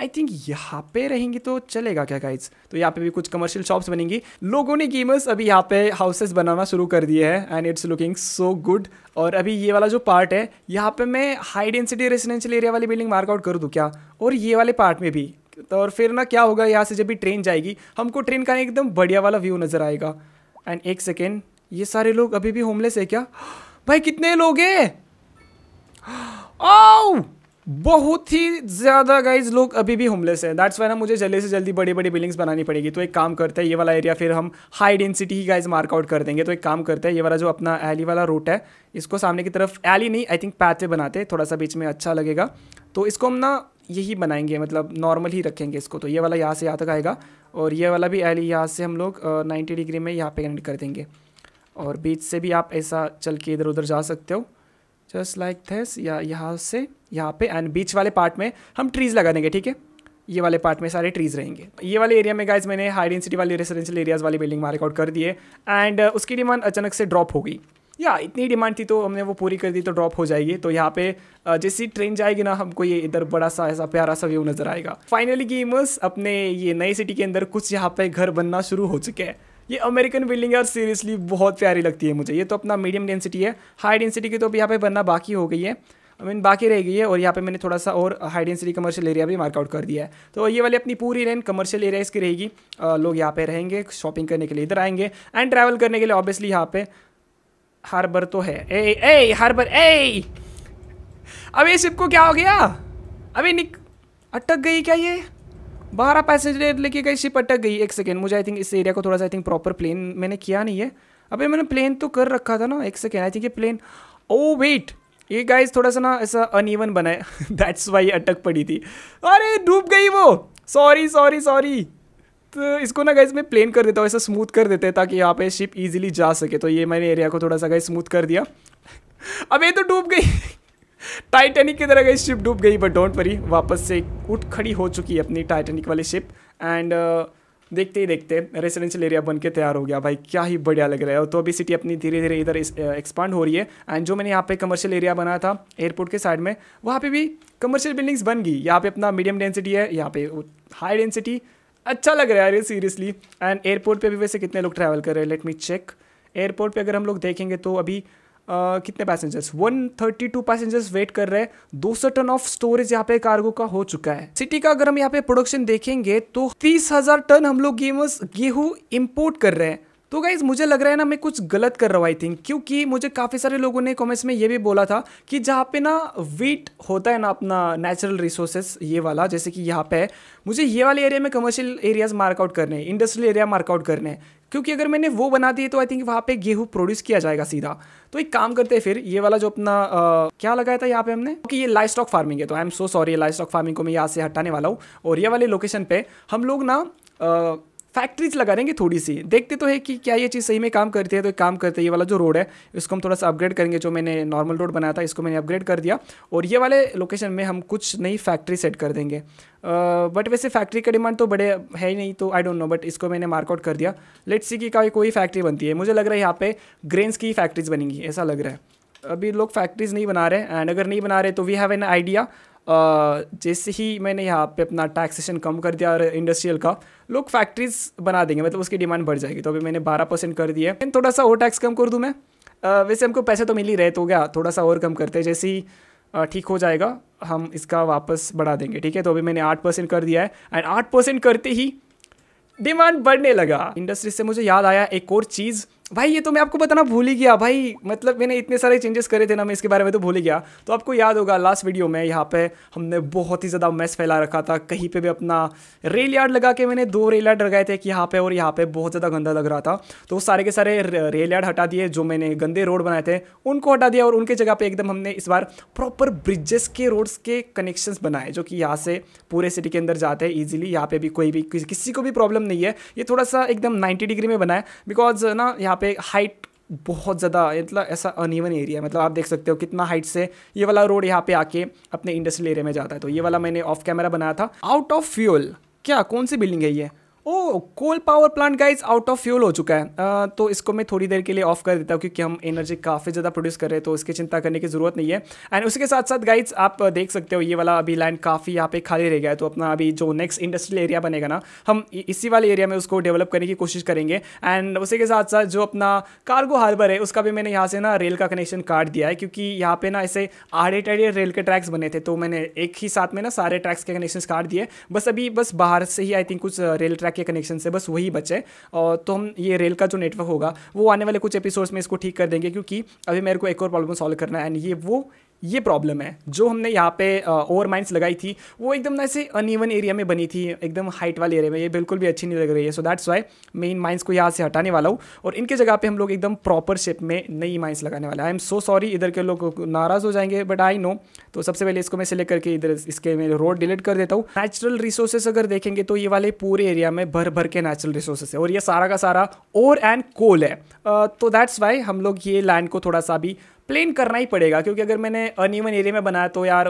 आई थिंक यहाँ पे रहेंगी तो चलेगा क्या गाइज तो यहाँ पे भी कुछ कमर्शियल शॉप्स बनेंगी लोगों ने गेमर्स अभी यहाँ पे हाउसेस बनाना शुरू कर दिए हैं and it's looking so good और अभी ये वाला जो पार्ट है यहाँ पे मैं हाई डेंसिटी रेसिडेंशियल एरिया वाली बिल्डिंग मार्कआउट कर दूँ क्या और ये वाले पार्ट में भी तो और फिर ना क्या होगा यहाँ से जब भी ट्रेन जाएगी हमको ट्रेन का एकदम बढ़िया वाला व्यू नज़र आएगा एंड एक सेकेंड ये सारे लोग अभी भी होमलेस है क्या भाई कितने लोग हैं बहुत ही ज़्यादा गाइज लोग अभी भी होमलेस हैं दैट्स वाई ना मुझे जल्दी से जल्दी बड़ी बड़ी बिल्डिंग्स बनानी पड़ेगी तो एक काम करते हैं ये वाला एरिया फिर हम हाई डेंसिटी ही गाइज मार्कआउट कर देंगे तो एक काम करते हैं ये वाला जो अपना एली वाला रूट है इसको सामने की तरफ एली नहीं आई थिंक पैथवे बनाते थोड़ा सा बीच में अच्छा लगेगा तो इसको हम ना यही बनाएंगे मतलब नॉर्मल ही रखेंगे इसको तो ये वाला यहाँ से यहाँ तक आएगा और ये वाला भी एली यहाँ से हम लोग नाइन्टी डिग्री में यहाँ पे कनेक्ट कर देंगे और बीच से भी आप ऐसा चल के इधर उधर जा सकते हो जस्ट लाइक थे या यहाँ से यहाँ पे एंड बीच वाले पार्ट में हम ट्रीज़ लगा देंगे ठीक है ये वाले पार्ट में सारे ट्रीज़ रहेंगे ये वाले एरिया में गाइज मैंने हाई डेंसिटी वाले रेसिडेंशियल एरियाज़ वाली बिल्डिंग मार्क आउट कर दिए एंड उसकी डिमांड अचानक से ड्रॉप हो गई या इतनी डिमांड थी तो हमने वो पूरी कर दी तो ड्रॉप हो जाएगी तो यहाँ पे जैसी ट्रेन जाएगी ना हमको ये इधर बड़ा सा ऐसा प्यारा सा व्यू नज़र आएगा फाइनली गेमर्स अपने ये नई सिटी के अंदर कुछ यहाँ पे घर बनना शुरू हो चुके हैं ये अमेरिकन बिल्डिंग यार सीरियसली बहुत प्यारी लगती है मुझे ये तो अपना मीडियम डेंसिटी है हाई डेंसिटी की तो अभी यहाँ पे बनना बाकी हो गई है आई मीन बाकी रह गई है और यहाँ पे मैंने थोड़ा सा और हाई डेंसिटी कमर्शियल एरिया भी मार्कआउट कर दिया है तो ये वाली अपनी पूरी रेन कमर्शियल एरिया इसकी रहेगी लोग यहाँ पे रहेंगे शॉपिंग करने के लिए इधर आएंगे एंड ट्रैवल करने के लिए ऑब्वियसली यहाँ पे हार्बर तो है ए ए हार्बर ए अभी शिप को क्या हो गया अभी निक अटक गई क्या ये बारह पैसेंजर लेके गई शिप अटक गई एक सेकेंड मुझे आई थिंक इस एरिया को थोड़ा सा आई थिंक प्रॉपर प्लेन मैंने किया नहीं है अबे मैंने प्लेन तो कर रखा था ना एक सेकेंड आई थिंक ये प्लेन ओ वेट ये गाइस थोड़ा सा ना ऐसा अन बना है दैट्स वाई अटक पड़ी थी अरे डूब गई वो सॉरी सॉरी सॉरी तो इसको ना गाइज मैं प्लेन कर देता हूँ ऐसा स्मूथ कर देते हैं ताकि यहाँ पे शिप इजीली जा सके तो ये मैंने एरिया को थोड़ा सा गाइज स्मूथ कर दिया अब ये तो डूब गई टाइटैनिक की तरह गई शिप डूब गई बट डोंट वरी वापस से उठ खड़ी हो चुकी है अपनी टाइटैनिक वाली शिप एंड uh, देखते ही देखते रेसिडेंशियल एरिया बन के तैयार हो गया भाई क्या ही बढ़िया लग रहा है तो अभी सिटी अपनी धीरे धीरे इधर एक्सपांड uh, हो रही है एंड जो मैंने यहाँ पे कमर्शियल एरिया बनाया था एयरपोर्ट के साइड में वहाँ पे भी कमर्शियल बिल्डिंग्स बन गई यहाँ पे अपना मीडियम डेंसिटी है यहाँ पे हाई डेंसिटी अच्छा लग रहा है अरे सीरियसली एंड एयरपोर्ट पर भी वैसे कितने लोग ट्रैवल कर रहे हैं लेट मी चेक एयरपोर्ट पर अगर हम लोग देखेंगे तो अभी कितने पैसेंजर्स 132 पैसेंजर्स वेट कर रहे हैं 200 टन ऑफ स्टोरेज यहाँ पे कार्गो का हो चुका है सिटी का अगर हम यहाँ पे प्रोडक्शन देखेंगे तो तीस हजार टन हम लोग गेहूँ इम्पोर्ट कर रहे हैं तो गाइज मुझे लग रहा है ना मैं कुछ गलत कर रहा हूँ आई थिंक क्योंकि मुझे काफ़ी सारे लोगों ने कमेंट्स में ये भी बोला था कि जहाँ पे ना वीट होता है ना अपना नेचुरल रिसोर्सेस ये वाला जैसे कि यहाँ पे है मुझे ये वाले एरिया में कमर्शियल एरियाज मार्कआउट करने हैं इंडस्ट्रियल एरिया मार्कआउट करने हैं क्योंकि अगर मैंने वो बना दिए तो आई थिंक वहाँ पे गेहूँ प्रोड्यूस किया जाएगा सीधा तो एक काम करते हैं फिर ये वाला जो अपना आ, क्या लगाया था यहाँ पे हमने क्योंकि ये लाइफ स्टॉक फार्मिंग है तो I am so sorry life stock farming को मैं यहाँ से हटाने वाला हूँ और ये वाले लोकेशन पे हम लोग ना फैक्ट्रीज लगा देंगे थोड़ी सी देखते तो है कि क्या ये चीज़ सही में काम करती है तो काम करते है ये वाला जो रोड है इसको हम थोड़ा सा अपग्रेड करेंगे जो मैंने नॉर्मल रोड बनाया था इसको मैंने अपग्रेड कर दिया और ये वाले लोकेशन में हम कुछ नई फैक्ट्री सेट कर देंगे बट uh, वैसे फैक्ट्री का डिमांड तो बड़े है ही नहीं तो आई डोंट नो बट इसको मैंने मार्कआउट कर दिया लेट्स सी कि कोई फैक्ट्री बनती है मुझे लग रहा है यहाँ पे ग्रेन्स की फैक्ट्रीज बनेंगी ऐसा लग रहा है अभी लोग फैक्ट्रीज नहीं बना रहे एंड अगर नहीं बना रहे तो वी हैव एन आइडिया जैसे ही मैंने यहाँ पे अपना टैक्सेशन कम कर दिया और इंडस्ट्रियल का लोग फैक्ट्रीज बना देंगे मतलब उसकी डिमांड बढ़ जाएगी तो अभी मैंने बारह परसेंट कर दिया है थोड़ा सा और टैक्स कम कर दूँ मैं वैसे हमको पैसे तो मिल ही रहे तो गया थोड़ा सा और कम करते हैं जैसे ही ठीक हो जाएगा हम इसका वापस बढ़ा देंगे ठीक है तो अभी मैंने आठ परसेंट कर दिया है एंड आठ परसेंट करते ही डिमांड बढ़ने लगा इंडस्ट्री से मुझे याद आया एक और चीज़ भाई ये तो मैं आपको बताना भूल ही गया भाई मतलब मैंने इतने सारे चेंजेस करे थे ना मैं इसके बारे में तो भूल ही गया तो आपको याद होगा लास्ट वीडियो में यहाँ पे हमने बहुत ही ज़्यादा मैस फैला रखा था कहीं पे भी अपना रेल यार्ड लगा के मैंने दो रेल यार्ड लगाए थे कि यहाँ पे और यहाँ पे बहुत ज़्यादा गंदा लग रहा था तो सारे के सारे रेल यार्ड हटा दिए जो मैंने गंदे रोड बनाए थे उनको हटा दिया और उनके जगह पर एकदम हमने इस बार प्रॉपर ब्रिजेस के रोड्स के कनेक्शन बनाए जो कि यहाँ से पूरे सिटी के अंदर जाते हैं ईजिली यहाँ पर भी कोई भी किसी को भी प्रॉब्लम नहीं है ये थोड़ा सा एकदम नाइन्टी डिग्री में बनाए बिकॉज ना यहाँ पे हाइट बहुत ज़्यादा मतलब ऐसा अनइवन एरिया मतलब आप देख सकते हो कितना हाइट से ये वाला रोड यहाँ पे आके अपने इंडस्ट्रियल एरिया में जाता है तो ये वाला मैंने ऑफ कैमरा बनाया था आउट ऑफ फ्यूल क्या कौन सी बिल्डिंग है ये oh coal power plant guys out of fuel हो चुका है आ, तो इसको मैं थोड़ी देर के लिए ऑफ कर देता हूँ क्योंकि हम एनर्जी काफ़ी ज़्यादा प्रोड्यूस कर रहे हैं तो इसकी चिंता करने की ज़रूरत नहीं है एंड उसके साथ साथ गाइड्स आप देख सकते हो ये वाला अभी लैंड काफ़ी यहाँ पे खाली रह गया है तो अपना अभी जो नेक्स्ट इंडस्ट्रियल एरिया बनेगा ना हम इसी वाले एरिया में उसको डेवलप करने की कोशिश करेंगे एंड उसी के साथ साथ जो अपना कार्गो हार्बर है उसका भी मैंने यहाँ से ना रेल का कनेक्शन काट दिया है क्योंकि यहाँ पर ना ऐसे आड़े टेढ़े रेल के ट्रैक्स बने थे तो मैंने एक ही साथ में ना सारे ट्रैक्स के कनेक्शन काट दिए बस अभी बस बाहर से ही आई थिंक कुछ रेल ट्रैक के कनेक्शन से बस वही बचे और तो हम ये रेल का जो नेटवर्क होगा वो आने वाले कुछ एपिसोड्स में इसको ठीक कर देंगे क्योंकि अभी मेरे को एक और प्रॉब्लम सॉल्व करना है एंड ये वो ये प्रॉब्लम है जो हमने यहाँ पे ओवर माइंस लगाई थी वो एकदम ना ऐसे अनइवन एरिया में बनी थी एकदम हाइट वाले एरिया में ये बिल्कुल भी अच्छी नहीं लग रही है सो दैट्स वाई मैं इन माइंस को यहाँ से हटाने वाला हूँ और इनके जगह पे हम लोग एकदम प्रॉपर शेप में नई माइंस लगाने वाले आई एम सो सॉरी इधर के लोग नाराज़ हो जाएंगे बट आई नो तो सबसे पहले इसको मैं सिलेक्ट करके इधर इसके मैं रोड डिलीट कर देता हूँ नेचुरल रिसोर्सेस अगर देखेंगे तो ये वाले पूरे एरिया में भर भर के नेचुरल रिसोर्सेस है और ये सारा का सारा ओर एंड कोल है तो दैट्स वाई हम लोग ये लैंड को थोड़ा सा भी प्लेन करना ही पड़ेगा क्योंकि अगर मैंने अनइवन एरिया में बनाया तो यार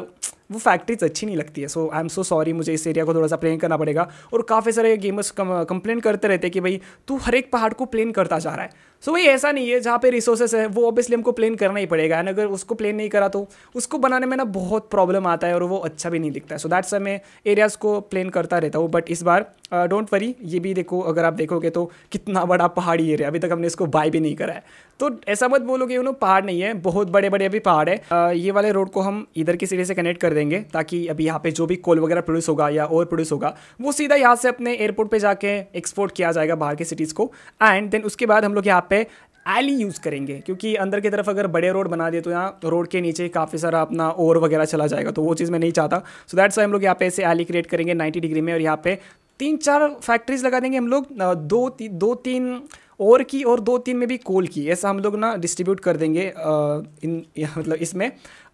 वो फैक्ट्रीज अच्छी नहीं लगती है सो आई एम सो सॉरी मुझे इस एरिया को थोड़ा सा प्लेन करना पड़ेगा और काफ़ी सारे गेमर्स कंप्लेन करते रहते हैं कि भाई तू हर एक पहाड़ को प्लेन करता जा रहा है सो वही ऐसा नहीं है जहाँ पे रिसोर्सेस है वो ऑब्वियसली हमको प्लेन करना ही पड़ेगा एंड अगर उसको प्लेन नहीं करा तो उसको बनाने में ना बहुत प्रॉब्लम आता है और वो अच्छा भी नहीं दिखता है सो दैट्स मैं एरियाज़ को प्लेन करता रहता हूँ बट इस बार डोंट uh, वरी ये भी देखो अगर आप देखोगे तो कितना बड़ा पहाड़ी एरिया अभी तक हमने इसको बाय भी नहीं करा है तो ऐसा मत बोलो कि नो पहाड़ नहीं है बहुत बड़े बड़े अभी पहाड़ है uh, ये वाले रोड को हम इधर की सीढ़ी से कनेक्ट कर देंगे ताकि अभी यहाँ पे जो भी कोल वगैरह प्रोड्यूस होगा या और प्रोड्यूस होगा वो सीधा यहाँ से अपने एयरपोर्ट पर जाके एक्सपोर्ट किया जाएगा बाहर की सिटीज़ को एंड देन उसके बाद हम लोग यहाँ पे एली यूज़ करेंगे क्योंकि अंदर की तरफ अगर बड़े रोड बना दिए तो यहाँ रोड के नीचे काफ़ी सारा अपना ओर वगैरह चला जाएगा तो वो चीज़ मैं नहीं चाहता सो दैट्स हम लोग यहाँ पे ऐसे एली क्रिएट करेंगे 90 डिग्री में और यहाँ पे तीन चार फैक्ट्रीज लगा देंगे हम लोग दो ती, दो तीन और की और दो तीन में भी कोल की ऐसा हम लोग ना डिस्ट्रीब्यूट कर देंगे इन मतलब इसमें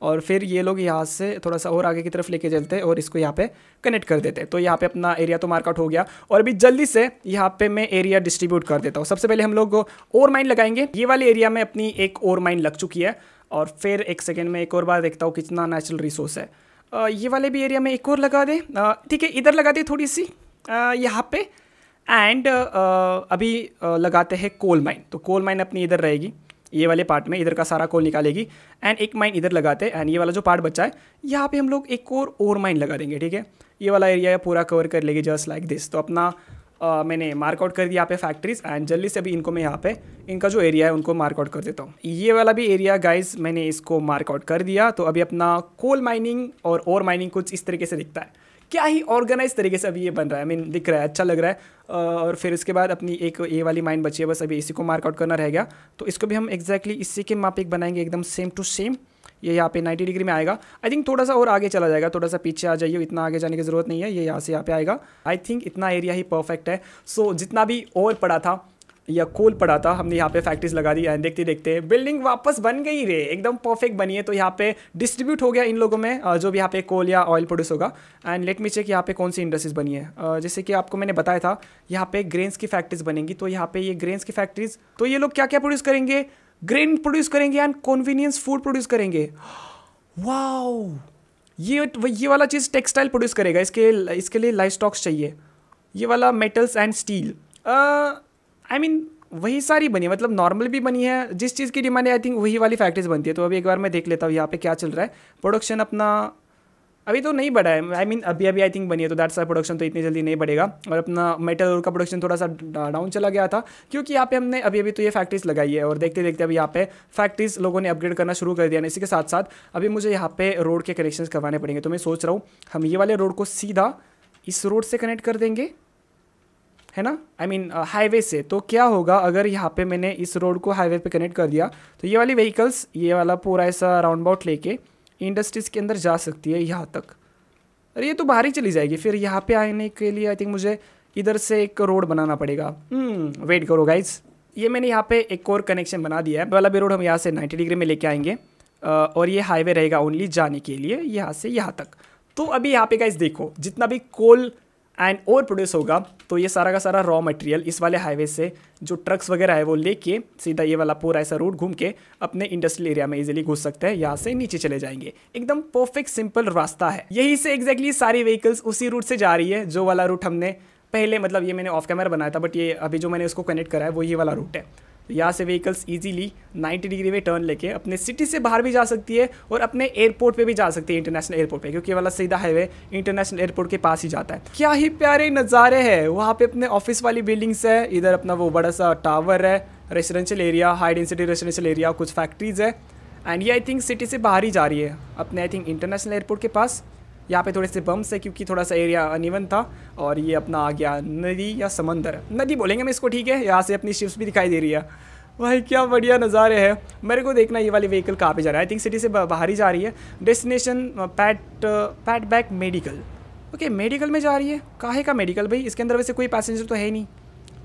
और फिर ये लोग यहाँ से थोड़ा सा और आगे की तरफ लेके चलते और इसको यहाँ पे कनेक्ट कर देते तो यहाँ पे अपना एरिया तो मार्कआउट हो गया और अभी जल्दी से यहाँ पे मैं एरिया डिस्ट्रीब्यूट कर देता हूँ सबसे पहले हम लोग और माइन लगाएंगे ये वाले एरिया में अपनी एक और माइन लग चुकी है और फिर एक सेकेंड में एक और बार देखता हूँ कितना नेचुरल रिसोर्स है ये वाले भी एरिया में एक और लगा दें ठीक है इधर लगा दें थोड़ी सी यहाँ पर एंड uh, uh, अभी uh, लगाते हैं कोल माइन तो कोल माइन अपनी इधर रहेगी ये वाले पार्ट में इधर का सारा कोल निकालेगी एंड एक माइन इधर लगाते हैं एंड ये वाला जो पार्ट बचा है यहाँ पे हम लोग एक और और माइन लगा देंगे ठीक है ये वाला एरिया पूरा कवर कर लेगी जस्ट लाइक दिस तो अपना आ, मैंने मार्कआउट कर दिया यहाँ पे फैक्ट्रीज एंड जल्दी से अभी इनको मैं यहाँ पे इनका जो एरिया है उनको मार्कआउट कर देता हूँ ये वाला भी एरिया गाइज मैंने इसको मार्कआउट कर दिया तो अभी अपना कोल माइनिंग और ओवर माइनिंग कुछ इस तरीके से दिखता है क्या ही ऑर्गेनाइज तरीके से अभी ये बन रहा है आई I मीन mean, दिख रहा है अच्छा लग रहा है और फिर उसके बाद अपनी एक ए वाली माइंड बची है बस अभी इसी को मार्कआउट करना रह गया तो इसको भी हम एक्जैक्टली exactly इसी के मापिक बनाएंगे एकदम सेम टू सेम ये यहाँ पे 90 डिग्री में आएगा आई थिंक थोड़ा सा और आगे चला जाएगा थोड़ा सा पीछे आ जाइए इतना आगे जाने की ज़रूरत नहीं है ये यहाँ से यहाँ पे आएगा आई थिंक इतना एरिया ही परफेक्ट है सो so, जितना भी और पड़ा था या कोल पड़ा था हमने यहाँ पे फैक्ट्रीज लगा दी एंड देखते देखते बिल्डिंग वापस बन गई रे एकदम परफेक्ट बनी है तो यहाँ पे डिस्ट्रीब्यूट हो गया इन लोगों में जो भी यहाँ पे कोल या ऑयल प्रोड्यूस होगा एंड लेट मी चेक यहाँ पे कौन सी इंडस्ट्रीज बनी है जैसे कि आपको मैंने बताया था यहाँ पे ग्रेन्स की फैक्ट्रीज बनेंगी तो यहाँ पे ये ग्रेन्स की फैक्ट्रीज तो ये लोग क्या क्या प्रोड्यूस करेंगे ग्रेन प्रोड्यूस करेंगे एंड कॉन्वीनियंस फूड प्रोड्यूस करेंगे वाओ ये ये वाला चीज़ टेक्सटाइल प्रोड्यूस करेगा इसके इसके लिए लाइफ स्टॉक्स चाहिए ये वाला metals and steel I mean वही सारी बनी है मतलब नॉर्मल भी बनी है जिस चीज़ की डिमांड आई थिंक वही वाली फैक्ट्रीज बनती है तो अभी एक बार मैं देख लेता हूँ यहाँ पे क्या चल रहा है प्रोडक्शन अपना अभी तो नहीं बढ़ा है आई I मीन mean, अभी अभी आई थिंक बनी है तो दैट सा प्रोडक्शन तो इतनी जल्दी नहीं बढ़ेगा और अपना मेटल का प्रोडक्शन थोड़ा सा डाउन चला गया था क्योंकि यहाँ पे हमने अभी अभी तो ये फैक्ट्रीज लगाई है और देखते देखते अभी यहाँ पे फैक्ट्रीज लोगों ने अपग्रेड करना शुरू कर दिया इसी के साथ साथ अभी मुझे यहाँ पे रोड के कनेक्शन करवाने पड़ेंगे तो मैं सोच रहा हूँ हम ये वाले रोड को सीधा इस रोड से कनेक्ट कर देंगे है ना आई मीन हाईवे से तो क्या होगा अगर यहाँ पे मैंने इस रोड को हाईवे पे कनेक्ट कर दिया तो ये वाली व्हीकल्स ये वाला पूरा ऐसा राउंड बाउट लेके इंडस्ट्रीज़ के अंदर जा सकती है यहाँ तक अरे ये तो बाहर ही चली जाएगी फिर यहाँ पे आने के लिए आई थिंक मुझे इधर से एक रोड बनाना पड़ेगा वेट hmm, करो गाइज ये मैंने यहाँ पे एक और कनेक्शन बना दिया है वाला भी रोड हम यहाँ से 90 डिग्री में लेके आएंगे uh, और ये हाईवे रहेगा ओनली जाने के लिए यहाँ से यहाँ तक तो अभी यहाँ पे गाइज देखो जितना भी कोल एंड ओवर प्रोड्यूस होगा तो ये सारा का सारा रॉ मटेरियल इस वाले हाईवे से जो ट्रक्स वगैरह है वो लेके सीधा ये वाला पूरा ऐसा रूट घूम के अपने इंडस्ट्रियल एरिया में इजीली घुस सकते हैं यहाँ से नीचे चले जाएंगे एकदम परफेक्ट सिंपल रास्ता है यही से एग्जैक्टली सारी व्हीकल्स उसी रूट से जा रही है जो वाला रूट हमने पहले मतलब ये मैंने ऑफ कैमरा बनाया था बट ये अभी जो मैंने उसको कनेक्ट करा है वो ये वाला रूट है तो यहाँ से व्हीकल्स इजीली 90 डिग्री में टर्न लेके अपने सिटी से बाहर भी जा सकती है और अपने एयरपोर्ट पे भी जा सकती है इंटरनेशनल एयरपोर्ट पे क्योंकि वाला सीधा हाईवे इंटरनेशनल एयरपोर्ट के पास ही जाता है क्या ही प्यारे नज़ारे हैं वहाँ पे अपने ऑफिस वाली बिल्डिंग्स है इधर अपना वो बड़ा सा टावर है residential area high density residential area कुछ फैक्ट्रीज है एंड ये आई थिंक सिटी से बाहर ही जा रही है अपने आई थिंक इंटरनेशनल एयरपोर्ट के पास यहाँ पे थोड़े से बम्स है क्योंकि थोड़ा सा एरिया अनिवन था और ये अपना आ गया नदी या समंदर नदी बोलेंगे हम इसको ठीक है यहाँ से अपनी शिप्स भी दिखाई दे रही है भाई क्या बढ़िया नज़ारे हैं मेरे को देखना ये वाली व्हीकल कहाँ पे जा रहा है आई थिंक सिटी से बाहर ही जा रही है destination pat pat back medical okay medical में जा रही है काहे का मेडिकल भाई इसके अंदर वैसे कोई पैसेंजर तो है ही नहीं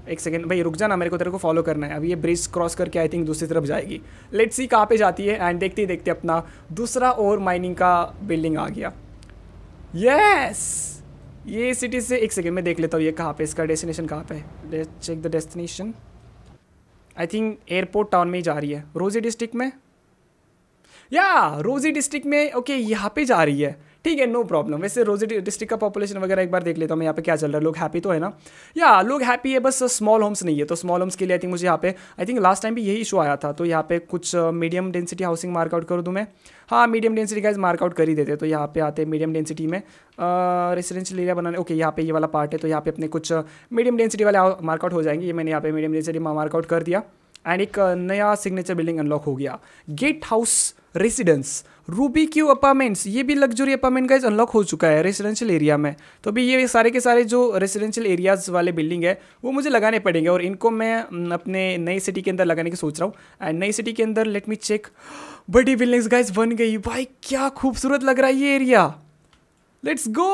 एक सेकेंड भाई रुक जाना मेरे को तेरे को फॉलो करना है अब ये ब्रिज क्रॉस करके आई थिंक दूसरी तरफ जाएगी लेट्स सी कहाँ पे जाती है एंड देखते देखते अपना दूसरा और माइनिंग का बिल्डिंग आ गया यस ये सिटी से एक सेकेंड में देख लेता हूँ ये कहाँ पे इसका डेस्टिनेशन कहाँ पे check the destination I think airport town में ही जा रही है रोजी डिस्ट्रिक्ट में या रोजी डिस्ट्रिक्ट में ओके okay, यहाँ पे जा रही है ठीक है नो प्रॉब्लम वैसे रोजे डिस्ट्रिक्ट का पॉपुलेशन वगैरह एक बार देख लेता हूँ यहाँ पे क्या चल रहा है लोग हैप्पी तो है ना या लोग हैप्पी है बस स्मॉल होम्स नहीं है तो स्मॉल होम्स के लिए आई थिंक मुझे यहाँ पे आई थिंक लास्ट टाइम भी यही इशू आया था तो यहाँ पे कुछ मीडियम डेंसिटी हाउसिंग मार्कआउट कर दूँ मैं हाँ मीडियम डेंसिटी का मार्कआउट कर ही देते तो यहाँ पे आते मीडियम डेंसिटी में रेसिडेंशियल एरिया बनाने ओके यहाँ पे ये वाला पार्ट है तो यहाँ पे अपने कुछ मीडियम uh, डेंसिटी वाले मार्कआउट हो जाएंगे ये मैंने यहाँ पे मीडियम डेंसिटी मार्कआउट कर दिया एंड एक uh, नया सिग्नेचर बिल्डिंग अनलॉक हो गया gate house residence ruby Q apartments ये भी लग्जरी अपार्टमेंट गाइज अनलॉक हो चुका है रेसिडेंशियल एरिया में तो अभी ये सारे के सारे जो रेसिडेंशियल एरियाज वाले बिल्डिंग है वो मुझे लगाने पड़ेंगे और इनको मैं अपने नई सिटी के अंदर लगाने की सोच रहा हूँ एंड नई सिटी के अंदर लेट मी चेक बड़ी बिल्डिंग्स गाइज बन गई भाई क्या खूबसूरत लग रहा है ये area let's go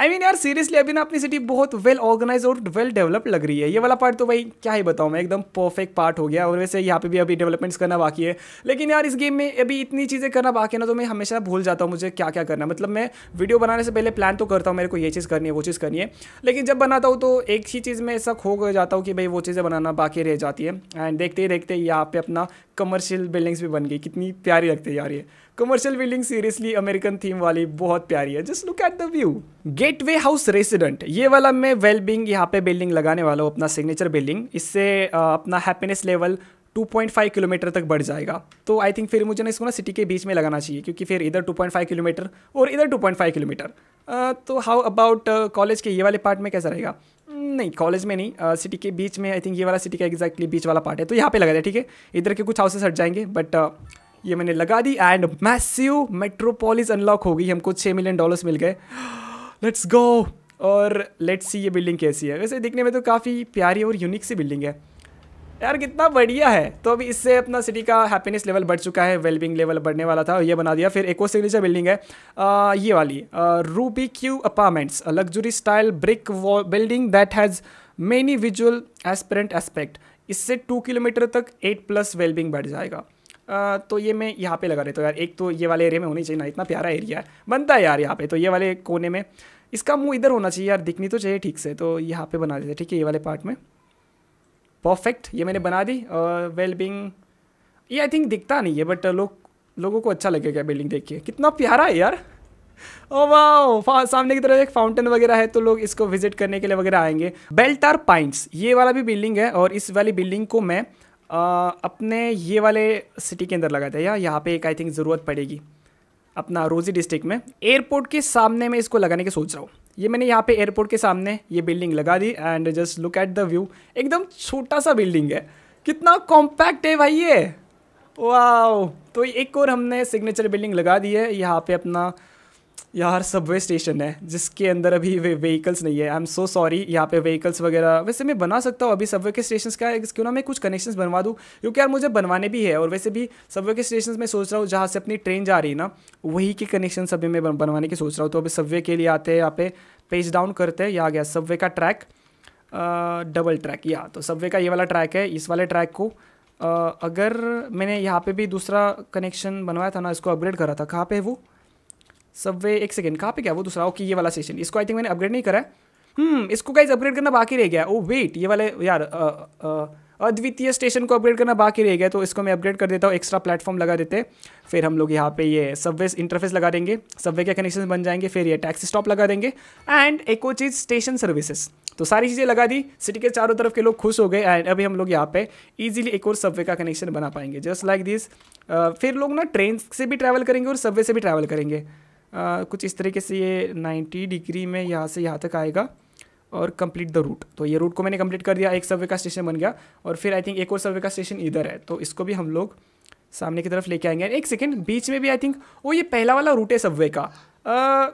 I mean यार सीरियसली अभी ना अपनी सिटी बहुत वेल ऑर्गेनाइज और वेल डेवलप लग रही है ये वाला पार्ट तो भाई क्या ही बताऊँ मैं एकदम परफेक्ट पार्ट हो गया और वैसे यहाँ पे भी अभी डेवलपमेंट्स करना बाकी है लेकिन यार इस गेम में अभी इतनी चीज़ें करना बाकी है ना तो मैं हमेशा भूल जाता हूँ मुझे क्या क्या करना मतलब मैं वीडियो बनाने से पहले प्लान तो करता हूँ मेरे को ये चीज़ करनी है वो चीज़ करनी है लेकिन जब बनाता हूँ तो एक ही चीज़ में ऐसा खो जाता हूँ कि भाई वो चीज़ें बनाना बाकी रह जाती है एंड देखते ही देखते यहाँ पे अपना कमर्शियल बिल्डिंग्स भी बन गई कितनी प्यारी लगती है यार ये commercial building seriously American theme वाली बहुत प्यारी है just look at the view gateway house resident ये वाला मैं वेल बिंग यहाँ पे बिल्डिंग लगाने वाला हूँ अपना सिग्नेचर बिल्डिंग इससे अपना हैप्पीनेस लेवल 2.5 किलोमीटर तक बढ़ जाएगा तो आई थिंक फिर मुझे ना इसको ना सिटी के बीच में लगाना चाहिए क्योंकि फिर इधर 2.5 किलोमीटर और इधर 2.5 किलोमीटर तो हाउ अबाउट कॉलेज के ये वाले पार्ट में कैसा रहेगा hmm, नहीं कॉलेज में नहीं सिटी के बीच में आई थिंक ये वाला सिटी का एग्जैक्टली बीच वाला पार्ट है तो यहाँ पे लगा दिया ठीक है इधर के कुछ हाउसेस हट जाएंगे बट ये मैंने लगा दी एंड मैसिव मेट्रोपोलिस अनलॉक हो गई हमको छः मिलियन डॉलर्स मिल गए लेट्स गो और लेट्स सी ये बिल्डिंग कैसी है वैसे दिखने में तो काफ़ी प्यारी और यूनिक सी बिल्डिंग है यार कितना बढ़िया है तो अभी इससे अपना सिटी का हैप्पीनेस लेवल बढ़ चुका है वेलबिंग लेवल बढ़ने वाला था ये बना दिया फिर एक और सिग्नेचर बिल्डिंग है आ, ये वाली ruby Q apartments luxury style brick building that has many visual aspirant aspect इससे टू किलोमीटर तक एट प्लस वेलबिंग बढ़ जाएगा तो ये मैं यहाँ पे लगा देता तो हूँ यार एक तो ये वाले एरिया में होनी चाहिए ना इतना प्यारा एरिया है बनता है यार यहाँ पे तो ये वाले कोने में इसका मुंह इधर होना चाहिए यार दिखनी तो चाहिए ठीक से तो यहाँ पे बना देते ठीक है ये वाले पार्ट में परफेक्ट ये मैंने बना दी और वेल बिंग ये आई थिंक दिखता नहीं है बट लोग लोगों को अच्छा लगेगा बिल्डिंग देख के कितना प्यारा है यार ओ वाओ सामने की तरफ एक फाउंटेन वगैरह है तो लोग इसको विजिट करने के लिए वगैरह आएंगे बेल्टार पाइंट्स ये वाला भी बिल्डिंग है और इस वाली बिल्डिंग को मैं अपने ये वाले सिटी के अंदर लगा था या यहाँ पे एक आई थिंक ज़रूरत पड़ेगी अपना रोजी डिस्ट्रिक्ट में एयरपोर्ट के सामने मैं इसको लगाने की सोच रहा हूँ ये मैंने यहाँ पे एयरपोर्ट के सामने ये बिल्डिंग लगा दी and just look at the view एकदम छोटा सा बिल्डिंग है कितना कॉम्पैक्ट है भाई ये वाह तो एक और हमने सिग्नेचर बिल्डिंग लगा दी है यहाँ पे अपना यार सबवे स्टेशन है जिसके अंदर अभी वे व्हीकल्स नहीं है आई एम सो सॉरी यहाँ पे व्हीकल्स वगैरह वैसे मैं बना सकता हूँ अभी सबवे के स्टेशन का क्यों ना मैं कुछ कनेक्शन बनवा दूँ क्योंकि यार मुझे बनवाने भी है और वैसे भी सबवे के स्टेशन में सोच रहा हूँ जहाँ से अपनी ट्रेन जा रही है ना वही के कनेक्शन अभी मैं बनवाने की सोच रहा हूँ तो अभी सबवे के लिए आते हैं यहाँ पे पेज डाउन करते हैं यहाँ गया सबवे का ट्रैक डबल ट्रैक या तो सबवे का ये वाला ट्रैक है इस वाले ट्रैक को अगर मैंने यहाँ पे भी दूसरा कनेक्शन बनवाया था ना इसको अपग्रेड करा था कहाँ पे है वो सब वे एक सेकेंड कहाँ पे क्या वो दूसरा ओके ये वाला स्टेशन इसको आई थिंक मैंने अपग्रेड नहीं करा है hmm, इसको गाइज अपग्रेड करना बाकी रह गया ओ oh, वेट ये वाले यार अद्वितीय स्टेशन को अपग्रेड करना बाकी रह गया तो इसको मैं अपग्रेड कर देता हूँ एक्स्ट्रा प्लेटफॉर्म लगा देते फिर हम लोग यहाँ पे ये सबवे इंटरफेस लगा देंगे सबवे के कनेक्शन बन जाएंगे फिर ये टैक्सी स्टॉप लगा देंगे एंड एक और चीज़ स्टेशन सर्विसेज तो सारी चीज़ें लगा दी सिटी के चारों तरफ के लोग खुश हो गए एंड अभी हम लोग यहाँ पे इजीली एक और सबवे का कनेक्शन बना पाएंगे जस्ट लाइक दिस फिर लोग ना ट्रेन से भी ट्रैवल करेंगे और सबवे से भी ट्रैवल करेंगे आ, कुछ इस तरीके से ये 90 डिग्री में यहाँ से यहाँ तक आएगा और कंप्लीट द रूट तो ये रूट को मैंने कंप्लीट कर दिया एक सर्वे का स्टेशन बन गया और फिर आई थिंक एक और सर्वे का स्टेशन इधर है तो इसको भी हम लोग सामने की तरफ लेके आएंगे एक सेकेंड बीच में भी आई थिंक वो ये पहला वाला रूट है सबवे का आ,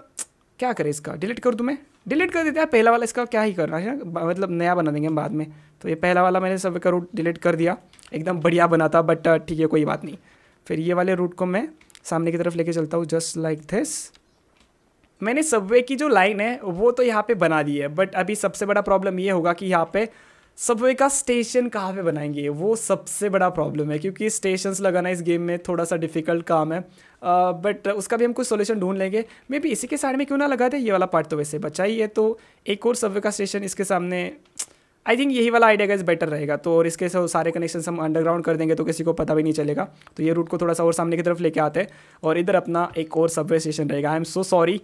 क्या करें इसका डिलीट कर दूँ मैं डिलीट कर देते हैं पहला वाला इसका क्या ही करना है मतलब नया बना देंगे हम बाद में तो ये पहला वाला मैंने सबवे का रूट डिलीट कर दिया एकदम बढ़िया बना था बट ठीक है कोई बात नहीं फिर ये वाले रूट को मैं सामने की तरफ लेके चलता हूँ जस्ट लाइक दिस मैंने सबवे की जो लाइन है वो तो यहाँ पे बना दी है बट अभी सबसे बड़ा प्रॉब्लम ये होगा कि यहाँ पे सबवे का स्टेशन कहाँ पे बनाएंगे वो सबसे बड़ा प्रॉब्लम है क्योंकि स्टेशंस लगाना इस गेम में थोड़ा सा डिफिकल्ट काम है बट uh, उसका भी हम कुछ सोल्यूशन ढूंढ लेंगे मे बी इसी के साइड में क्यों ना लगा दे ये वाला पार्ट तो वैसे बचा ही है तो एक और सबवे का स्टेशन इसके सामने आई थिंक यही वाला आइडिया गाइज बेटर रहेगा तो और इसके सारे कनेक्शन हम अंडरग्राउंड कर देंगे तो किसी को पता भी नहीं चलेगा तो ये रूट को थोड़ा सा और सामने की तरफ लेके आते हैं और इधर अपना एक और सबवे स्टेशन रहेगा I am so sorry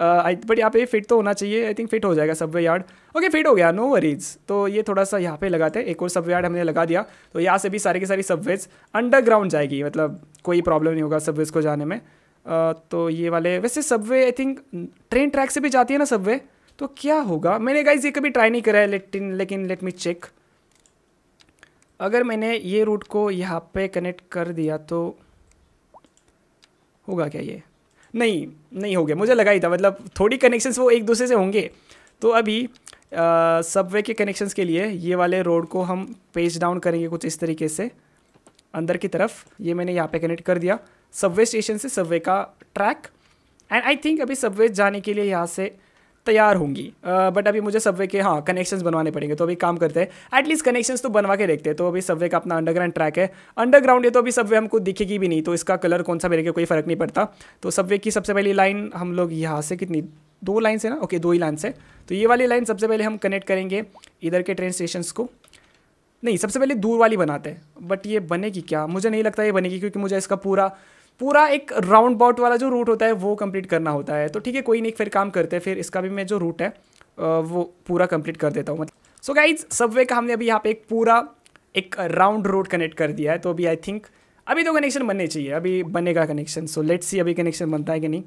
I but यहाँ पे फिट तो होना चाहिए आई थिंक फिट हो जाएगा सबवे यार्ड ओके फिट हो गया नो वरीज तो ये थोड़ा सा यहाँ पे लगाते हैं एक और सबवे यार्ड हमने लगा दिया तो यहाँ से भी सारी की सारी सबवेज अंडरग्राउंड जाएगी मतलब कोई प्रॉब्लम नहीं होगा सबवेज को जाने में uh, तो ये वाले वैसे subway I think train track से भी जाती है ना सबवे तो क्या होगा मैंने गाइज ये कभी ट्राई नहीं करा है लेकिन लेकिन लेट मी चेक अगर मैंने ये रूट को यहाँ पे कनेक्ट कर दिया तो होगा क्या ये नहीं नहीं हो गया मुझे लगा ही था मतलब थोड़ी कनेक्शंस वो एक दूसरे से होंगे तो अभी सबवे के कनेक्शंस के लिए ये वाले रोड को हम पेज डाउन करेंगे कुछ इस तरीके से अंदर की तरफ ये मैंने यहाँ पे कनेक्ट कर दिया सबवे स्टेशन से सबवे का ट्रैक एंड आई थिंक अभी सबवे जाने के लिए यहाँ से तैयार होंगी बट अभी मुझे सबवे के हाँ कनेक्शंस बनवाने पड़ेंगे तो अभी काम करते हैं एटलीस्ट कनेक्शंस तो बनवा के देखते हैं तो अभी सबवे का अपना अंडरग्राउंड ट्रैक है अंडरग्राउंड ये तो अभी सबवे हमको दिखेगी भी नहीं तो इसका कलर कौन सा मेरे को कोई फ़र्क नहीं पड़ता तो सबवे की सबसे पहली लाइन हम लोग यहाँ से कितनी दो लाइन से ना ओके दो ही लाइन से तो ये वाली लाइन सबसे पहले हम कनेक्ट करेंगे इधर के ट्रेन स्टेशन को नहीं सबसे पहले दूर वाली बनाते हैं बट ये बनेगी क्या मुझे नहीं लगता ये बनेगी क्योंकि मुझे इसका पूरा पूरा एक राउंड बाउट वाला जो रूट होता है वो कंप्लीट करना होता है तो ठीक है कोई नहीं फिर काम करते हैं फिर इसका भी मैं जो रूट है वो पूरा कंप्लीट कर देता हूँ मतलब सो गाइज सबवे का हमने अभी यहाँ पे एक पूरा एक राउंड रूट कनेक्ट कर दिया है तो अभी आई थिंक अभी तो कनेक्शन बनने चाहिए अभी बनेगा कनेक्शन सो लेट्स सी अभी कनेक्शन बनता है कि नहीं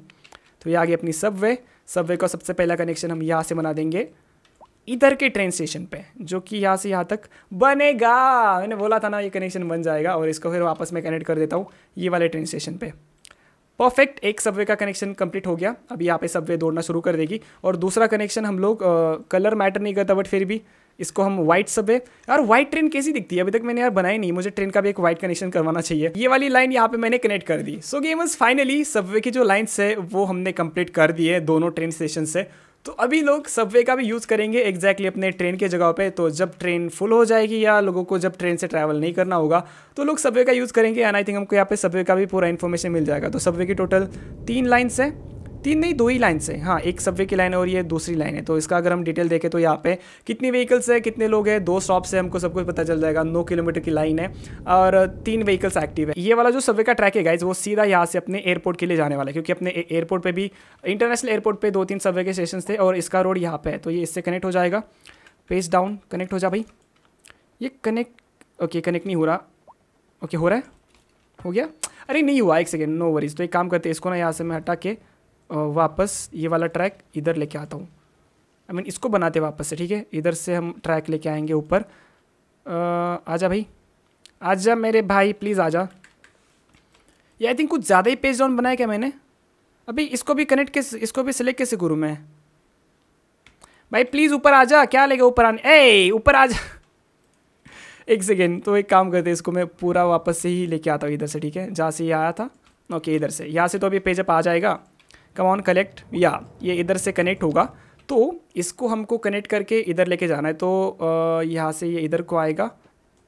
तो ये आगे अपनी सबवे सबवे का सबसे पहला कनेक्शन हम यहाँ से बना देंगे इधर के ट्रेन स्टेशन पे जो कि यहाँ से यहाँ तक बनेगा मैंने बोला था ना ये कनेक्शन बन जाएगा और इसको फिर वापस मैं कनेक्ट कर देता हूँ ये वाले ट्रेन स्टेशन पे परफेक्ट एक सबवे का कनेक्शन कंप्लीट हो गया अभी यहाँ पे सबवे दौड़ना शुरू कर देगी और दूसरा कनेक्शन हम लोग कलर मैटर नहीं करता बट फिर भी इसको हम व्हाइट सबवे यार व्हाइट ट्रेन कैसी दिखती है अभी तक मैंने यार बनाई नहीं मुझे ट्रेन का भी एक व्हाइट कनेक्शन करवाना चाहिए ये वाली लाइन यहाँ पे मैंने कनेक्ट कर दी सो गेमर्स फाइनली सबवे की जो लाइन्स है वो हमने कंप्लीट कर दी है दोनों ट्रेन स्टेशन से तो अभी लोग सबवे का भी यूज़ करेंगे एग्जैक्टली exactly अपने ट्रेन के जगह पे तो जब ट्रेन फुल हो जाएगी या लोगों को जब ट्रेन से ट्रैवल नहीं करना होगा तो लोग सबवे का यूज़ करेंगे एंड आई थिंक हमको यहाँ पे सबवे का भी पूरा इन्फॉर्मेशन मिल जाएगा तो सबवे की टोटल तीन लाइन्स है तीन नहीं दो ही लाइन्स से हाँ एक सबवे की लाइन और ये दूसरी लाइन है तो इसका अगर हम डिटेल देखें तो यहाँ पे कितनी व्हीकल्स है कितने लोग हैं दो स्टॉप से हमको सब कुछ पता चल जाएगा नौ किलोमीटर की लाइन है और तीन व्हीकल्स एक्टिव है ये वाला जो सबवे का ट्रैक है गाइज वो सीधा यहाँ से अपने एयरपोर्ट के लिए जाने वाला है क्योंकि अपने एयरपोर्ट पर भी इंटरनेशनल एयरपोर्ट पर दो तीन सबवे के स्टेशन थे और इसका रोड यहाँ पर है तो ये इससे कनेक्ट हो जाएगा पेस डाउन कनेक्ट हो जा भाई ये कनेक्ट ओके कनेक्ट नहीं हो रहा ओके हो रहा है हो गया अरे नहीं हुआ एक सेकेंड नो वरीज तो एक काम करते हैं इसको ना यहाँ से मैं हटा के वापस ये वाला ट्रैक इधर लेके आता हूँ आई मीन इसको बनाते वापस से ठीक है इधर से हम ट्रैक लेके आएंगे ऊपर आ जा भाई आ जा मेरे भाई प्लीज़ जा ये आई थिंक कुछ ज़्यादा ही पेज डाउन बनाया क्या मैंने अभी इसको भी कनेक्ट कैसे इसको भी सिलेक्ट कैसे करूँ मैं भाई प्लीज़ ऊपर आ जा क्या लेगा ऊपर आने ए ऊपर आ जा एक सेकेंड तो एक काम करते इसको मैं पूरा वापस से ही लेके आता हूँ इधर से ठीक है जहाँ से ये आया था ओके इधर से यहाँ से तो अभी पेजअप आ जाएगा कम ऑन कलेक्ट या ये इधर से कनेक्ट होगा तो इसको हमको कनेक्ट करके इधर लेके जाना है तो यहाँ से ये इधर को आएगा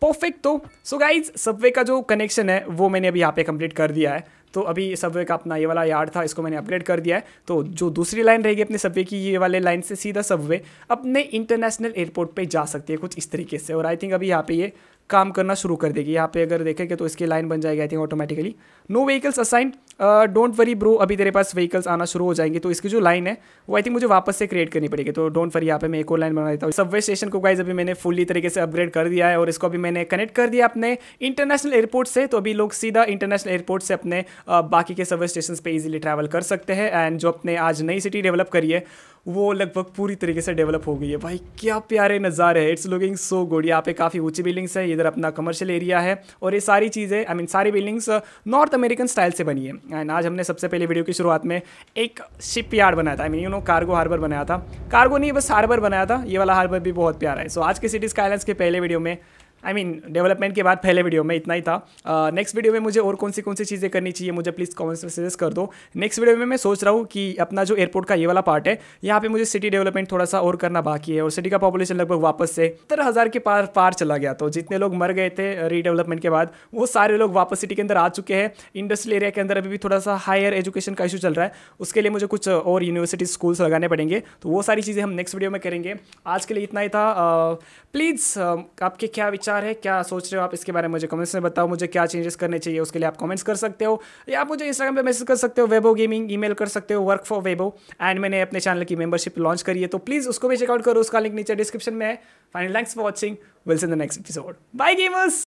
परफेक्ट तो सो गाइज सबवे का जो कनेक्शन है वो मैंने अभी यहाँ पे कंप्लीट कर दिया है तो अभी सबवे का अपना ये वाला यार्ड था इसको मैंने अपग्रेड कर दिया है तो जो दूसरी लाइन रहेगी अपने सबवे की ये वाले लाइन से सीधा सबवे अपने इंटरनेशनल एयरपोर्ट पे जा सकती है कुछ इस तरीके से और आई थिंक अभी यहाँ पे ये काम करना शुरू कर देगी यहाँ पे अगर देखेंगे तो इसकी लाइन बन जाएगी I think automatically no vehicles assign don't worry bro अभी तेरे पास व्हीकल्स आना शुरू हो जाएंगे तो इसकी जो लाइन है वो आई थिंक मुझे वापस से क्रिएट करनी पड़ेगी तो डोंट वरी यहाँ पे मैं एक और लाइन बना देता हूँ सबवे स्टेशन को गाइज अभी मैंने फुल्ली तरीके से अपग्रेड कर दिया है और इसको अभी मैंने कनेक्ट कर दिया अपने इंटरनेशनल एयरपोर्ट से तो अभी लोग सीधा इंटरनेशनल एयरपोर्ट से अपने uh, बाकी के सबवे स्टेशन पर ईजिली ट्रैवल कर सकते हैं एंड जो अपने आज नई सिटी डेवलप करी है वो लगभग पूरी तरीके से डेवलप हो गई है भाई क्या प्यारे नज़ारे हैं इट्स लुकिंग सो गुड यहाँ पे काफ़ी ऊँची बिल्डिंग्स हैं इधर अपना कमर्शियल एरिया है और ये सारी चीज़ें आई I मीन mean, सारी बिल्डिंग्स नॉर्थ अमेरिकन स्टाइल से बनी है एंड आज हमने सबसे पहले वीडियो की शुरुआत में एक शिप यार्ड बनाया था I mean you know cargo harbour बनाया था कार्गो नहीं बस हार्बर बनाया था ये वाला हार्बर भी बहुत प्यारा है सो so, आज के सिटी स्काइलैंड के पहले वीडियो में आई मीन डेवलपमेंट के बाद पहले वीडियो में इतना ही था नेक्स्ट uh, वीडियो में मुझे और कौन सी कौन सी चीज़ें करनी चाहिए मुझे प्लीज़ कॉमेंट्स में सजेस्ट कर दो नेक्स्ट वीडियो में मैं सोच रहा हूँ कि अपना जो एयरपोर्ट का ये वाला पार्ट है यहाँ पे मुझे सिटी डेवलपमेंट थोड़ा सा और करना बाकी है और सिटी का पॉपुलेशन लगभग वापस से सत्तर हज़ार के पार पार चला गया तो जितने लोग मर गए थे रीडेवलपमेंट uh, के बाद वो सारे लोग वापस सिटी के अंदर आ चुके हैं इंडस्ट्रियल एरिया के अंदर अभी भी थोड़ा सा हायर एजुकेशन का इशू चल रहा है उसके लिए मुझे कुछ uh, और यूनिवर्सिटी स्कूल्स लगाने पड़ेंगे तो वो सारी चीज़ें हम नेक्स्ट वीडियो में करेंगे आज के लिए इतना ही था प्लीज़ आपके क्या विचार विचार है क्या सोच रहे हो आप इसके बारे में मुझे कमेंट्स में बताओ मुझे क्या चेंजेस करने चाहिए उसके लिए आप कमेंट्स कर सकते हो या आप मुझे इंस्टाग्राम पे मैसेज कर सकते हो वेबो गेमिंग ईमेल कर सकते हो वर्क फॉर वेबो एंड मैंने अपने चैनल की मेंबरशिप लॉन्च करी है तो प्लीज़ उसको भी चेकआउट करो उसका लिंक नीचे डिस्क्रिप्शन में है final thanks for watching we'll see in the next episode bye gamers